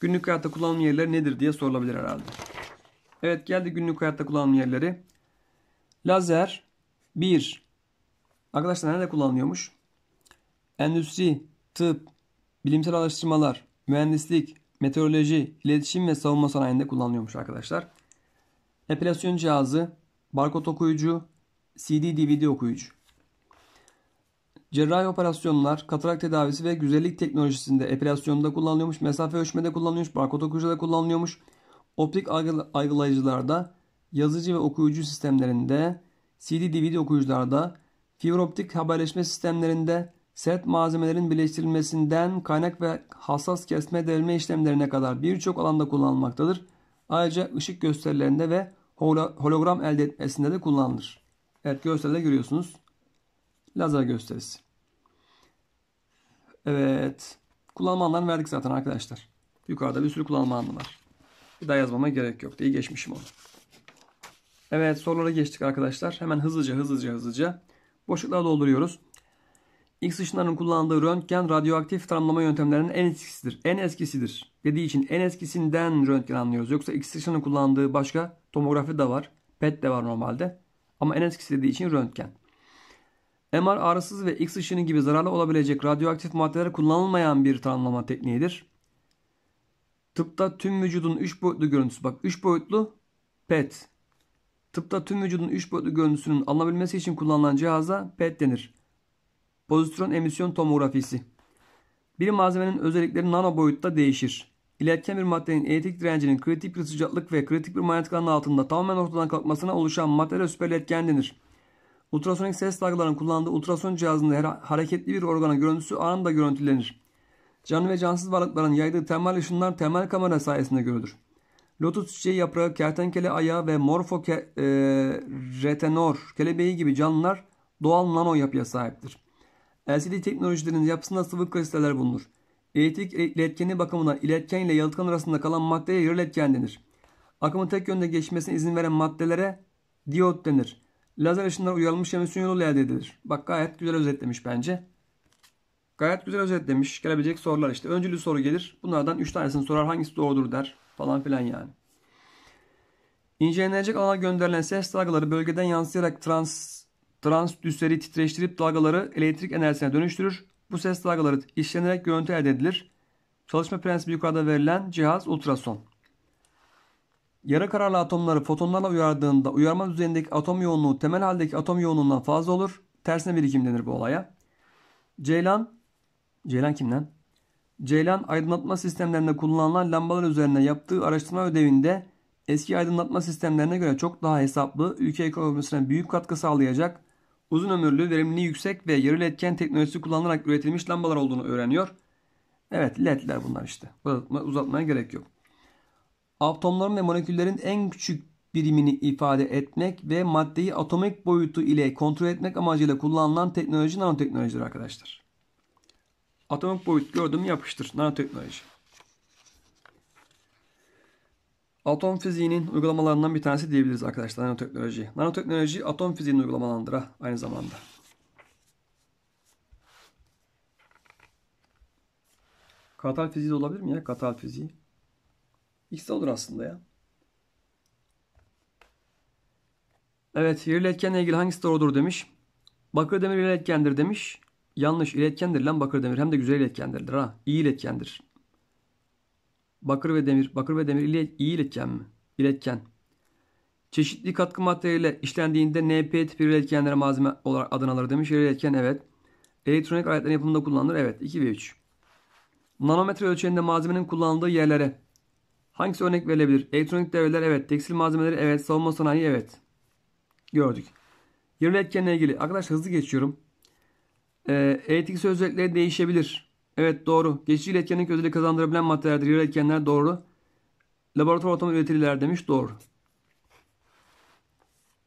Günlük hayatta kullanım yerleri nedir diye sorulabilir herhalde. Evet geldi günlük hayatta kullanım yerleri. Lazer 1. Arkadaşlar nerede kullanılıyormuş? Endüstri, tıp, bilimsel araştırmalar, mühendislik, meteoroloji, iletişim ve savunma sanayinde kullanılıyormuş arkadaşlar. Epilasyon cihazı, barkod okuyucu, CD-DVD okuyucu. Cerrahi operasyonlar, katarak tedavisi ve güzellik teknolojisinde epilasyonda kullanılıyormuş, mesafe ölçmede kullanılıyormuş, barkod okuyucuda kullanılıyormuş. Optik algılayıcılarda, yazıcı ve okuyucu sistemlerinde, CD-DVD okuyucularda, fiber optik haberleşme sistemlerinde, sert malzemelerin birleştirilmesinden kaynak ve hassas kesme devirme işlemlerine kadar birçok alanda kullanılmaktadır. Ayrıca ışık gösterilerinde ve hologram elde etmesinde de kullanılır. Evet gösteride görüyorsunuz. Lazer gösterisi. Evet. Kullanma anlarını verdik zaten arkadaşlar. Yukarıda bir sürü kullanma anı var. Bir daha yazmama gerek yok diye geçmişim onu. Evet sorulara geçtik arkadaşlar. Hemen hızlıca hızlıca hızlıca boşluklar dolduruyoruz. X ışınlarının kullandığı röntgen radyoaktif tanımlama yöntemlerinin en eskisidir. En eskisidir dediği için en eskisinden röntgen anlıyoruz. Yoksa X ışınlarının kullandığı başka tomografi de var. PET de var normalde. Ama en eskisi dediği için röntgen. MR ağrısız ve X ışını gibi zararlı olabilecek radyoaktif maddelere kullanılmayan bir tanımlama tekniğidir. Tıpta tüm vücudun 3 boyutlu görüntüsü. Bak 3 boyutlu PET. Tıpta tüm vücudun 3 boyutlu görüntüsünün alınabilmesi için kullanılan cihaza PET denir. Pozisyon emisyon tomografisi. Bir malzemenin özellikleri nano boyutta değişir. İletken bir maddenin elektrik direncinin kritik bir sıcaklık ve kritik bir manyetik alan altında tamamen ortadan kalkmasına oluşan materyal süper denir. Ultrasonik ses dalgalarının kullandığı ultrason cihazında her hareketli bir organın görüntüsü anında görüntülenir. Canlı ve cansız varlıkların yaydığı termal ışınlar termal kamera sayesinde görülür. Lotus çiçeği yaprağı, kertenkele ayağı ve morfo e, retenor kelebeği gibi canlılar doğal nano yapıya sahiptir. LCD teknolojilerin yapısında sıvı kristaller bulunur. Elektrik e, iletkenliği bakımından iletken ile yalıtkan arasında kalan maddeye yarı iletken denir. Akımın tek yönde geçmesine izin veren maddelere diyot denir. Lazer ışınları uyarılmış emisyon yoluyla elde edilir. Bak gayet güzel özetlemiş bence. Gayet güzel özetlemiş. Gelebilecek sorular işte. Öncülü soru gelir. Bunlardan 3 tanesini sorar. Hangisi doğrudur der. Falan filan yani. İncelenecek alana gönderilen ses dalgaları bölgeden yansıyarak trans Transdüsleri titreştirip dalgaları elektrik enerjisine dönüştürür. Bu ses dalgaları işlenerek görüntü elde edilir. Çalışma prensibi yukarıda verilen cihaz ultrason. Yarı kararlı atomları fotonlarla uyardığında uyarma düzeyindeki atom yoğunluğu temel haldeki atom yoğunluğundan fazla olur. Tersine birikim denir bu olaya. Ceylan, Ceylan kimden? Ceylan aydınlatma sistemlerinde kullanılan lambalar üzerine yaptığı araştırma ödevinde eski aydınlatma sistemlerine göre çok daha hesaplı, ülke ekonomisine büyük katkı sağlayacak uzun ömürlü, verimliliği yüksek ve yarı iletken teknolojisi kullanılarak üretilmiş lambalar olduğunu öğreniyor. Evet ledler bunlar işte. Uzatmaya gerek yok. Atomların ve moleküllerin en küçük birimini ifade etmek ve maddeyi atomik boyutu ile kontrol etmek amacıyla kullanılan teknoloji nanoteknolojidir arkadaşlar. Atomik boyut gördüm yapıştır nanoteknoloji. Atom fiziğinin uygulamalarından bir tanesi diyebiliriz arkadaşlar nanoteknoloji. Nanoteknoloji atom fiziğinin uygulamalarıdır aynı zamanda. Katal fiziği de olabilir mi ya? Katal fiziği. İkisi de olur aslında ya. Evet, yerli etkenle ilgili hangisi doğrudur demiş. Bakır demir iletkendir demiş. Yanlış, iletkendir lan bakır demir. Hem de güzel iletkendir ha. İyi iletkendir bakır ve demir, bakır ve demir ile iyi iletken mi? İletken. Çeşitli katkı maddeleriyle işlendiğinde NP tipi iletkenlere malzeme olarak adını alır demiş. İletken evet. Elektronik aletlerin yapımında kullanılır. Evet. 2 ve 3. Nanometre ölçeğinde malzemenin kullanıldığı yerlere hangisi örnek verilebilir? Elektronik devreler evet. Tekstil malzemeleri evet. Savunma sanayi evet. Gördük. Yarı iletkenle ilgili. Arkadaşlar hızlı geçiyorum. Ee, ETX özellikleri değişebilir. Evet doğru. Geçici iletkenin közüyle kazandırabilen maddelerdir. Yarı doğru. Laboratuvar ortamı üretirler demiş. Doğru.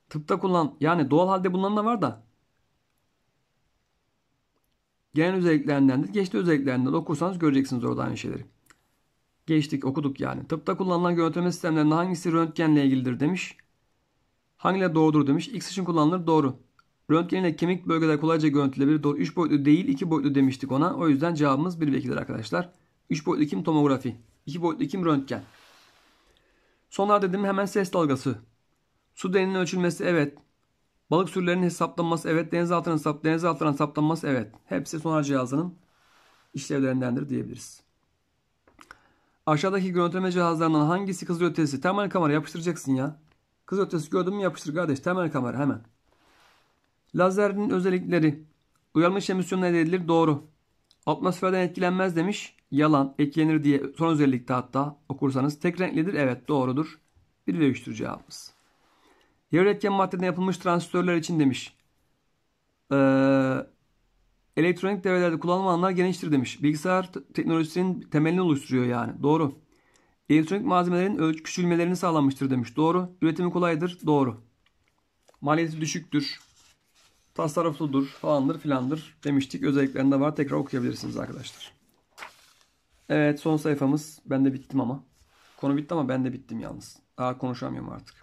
Tıpta kullan yani doğal halde bunların da var da genel özelliklerinden de geçti özelliklerinden de okursanız göreceksiniz orada aynı şeyleri. Geçtik okuduk yani. Tıpta kullanılan görüntüleme sistemlerinden hangisi röntgenle ilgilidir demiş. Hangileri doğrudur demiş. X için kullanılır doğru. Röntgen ile kemik bölgeler kolayca görüntülebilir. Doğru 3 boyutlu değil 2 boyutlu demiştik ona. O yüzden cevabımız 1 ve 2'dir arkadaşlar. 3 boyutlu kim tomografi. 2 boyutlu kim röntgen. Sonlar dedim hemen ses dalgası. Su deninin ölçülmesi evet. Balık sürülerinin hesaplanması evet. Denizaltının hesap, denizaltının hesaplanması evet. Hepsi sonar cihazının işlevlerindendir diyebiliriz. Aşağıdaki görüntüleme cihazlarından hangisi kızıl ötesi? Termal kamera yapıştıracaksın ya. Kız ötesi gördün mü yapıştır kardeş. Termal kamera hemen. Lazerin özellikleri. Uyarmış emisyon elde edilir. Doğru. Atmosferden etkilenmez demiş. Yalan. Etkilenir diye son özellikte hatta okursanız. Tek renklidir. Evet doğrudur. 1 ve 3'tür cevabımız. Yarı etken maddeden yapılmış transistörler için demiş. Ee, elektronik devrelerde kullanılan alanlar geniştir demiş. Bilgisayar teknolojisinin temelini oluşturuyor yani. Doğru. Elektronik malzemelerin ölçü küçülmelerini sağlamıştır demiş. Doğru. Üretimi kolaydır. Doğru. Maliyeti düşüktür tasarrufludur falandır filandır demiştik. Özelliklerinde var. Tekrar okuyabilirsiniz arkadaşlar. Evet son sayfamız. Ben de bittim ama. Konu bitti ama ben de bittim yalnız. Daha konuşamıyorum artık.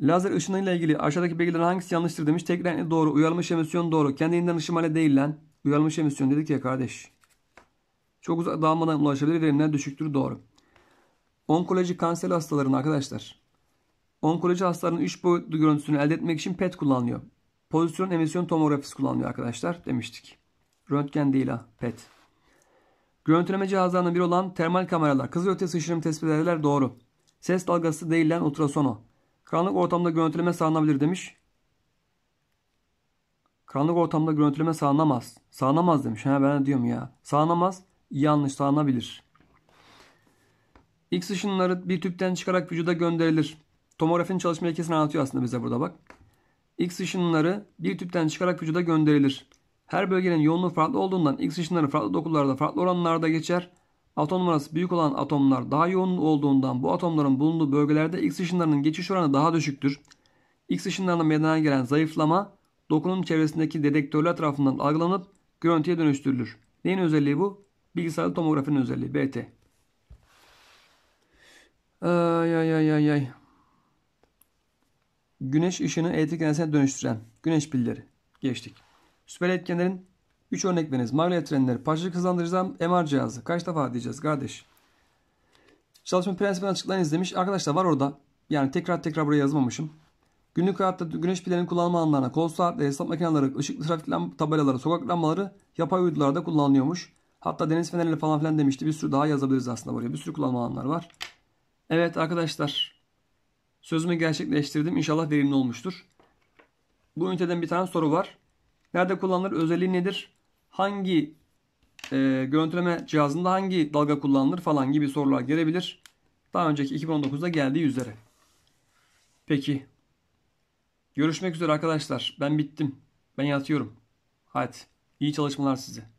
Lazer ışınıyla ilgili aşağıdaki bilgiler hangisi yanlıştır demiş. Tek renkli doğru. Uyarılmış emisyon doğru. Kendinden ışımale değil lan. Uyarılmış emisyon dedik ya kardeş. Çok uzak dağılmadan ulaşabilir verimler düşüktür doğru. Onkoloji kanser hastalarının arkadaşlar. Onkoloji hastalarının 3 boyutlu görüntüsünü elde etmek için PET kullanılıyor. Pozisyon emisyon tomografisi kullanılıyor arkadaşlar demiştik. Röntgen değil ha PET. Görüntüleme cihazlarından biri olan termal kameralar kızılötesi ışınım tespit ederler doğru. Ses dalgası değillen ultrasono. Karanlık ortamda görüntüleme sağlanabilir demiş. Karanlık ortamda görüntüleme sağlanamaz. Sağlanamaz demiş. Ha ben de diyorum ya. Sağlanamaz. Yanlış sağlanabilir. X ışınları bir tüpten çıkarak vücuda gönderilir. Tomografinin çalışma ilkesini anlatıyor aslında bize burada bak. X ışınları bir tüpten çıkarak vücuda gönderilir. Her bölgenin yoğunluğu farklı olduğundan X ışınları farklı dokularda farklı oranlarda geçer. Atom numarası büyük olan atomlar daha yoğun olduğundan bu atomların bulunduğu bölgelerde X ışınlarının geçiş oranı daha düşüktür. X ışınlarına meydana gelen zayıflama dokunun çevresindeki dedektörler tarafından algılanıp görüntüye dönüştürülür. Neyin özelliği bu? Bilgisayarlı tomografinin özelliği BT. Ay ay ay ay ay. Güneş ışını elektrik enerjisine dönüştüren güneş pilleri. Geçtik. Süper etkenlerin 3 örnek veriniz. Maglev trenleri, parçacık hızlandırıcıdan MR cihazı. Kaç defa diyeceğiz kardeş? Çalışma prensibini açıklayan izlemiş. Arkadaşlar var orada. Yani tekrar tekrar buraya yazmamışım. Günlük hayatta güneş pillerinin kullanma alanlarına kol saatleri, hesap makineleri, ışıklı trafik lamp tabelaları, sokak lambaları yapay uydularda kullanılıyormuş. Hatta deniz fenerleri falan filan demişti. Bir sürü daha yazabiliriz aslında buraya. Bir sürü kullanma alanları var. Evet arkadaşlar Sözümü gerçekleştirdim. İnşallah verimli olmuştur. Bu üniteden bir tane soru var. Nerede kullanılır? Özelliği nedir? Hangi e, görüntüleme cihazında hangi dalga kullanılır falan gibi sorular gelebilir. Daha önceki 2019'da geldiği üzere. Peki. Görüşmek üzere arkadaşlar. Ben bittim. Ben yatıyorum. Hadi. İyi çalışmalar size.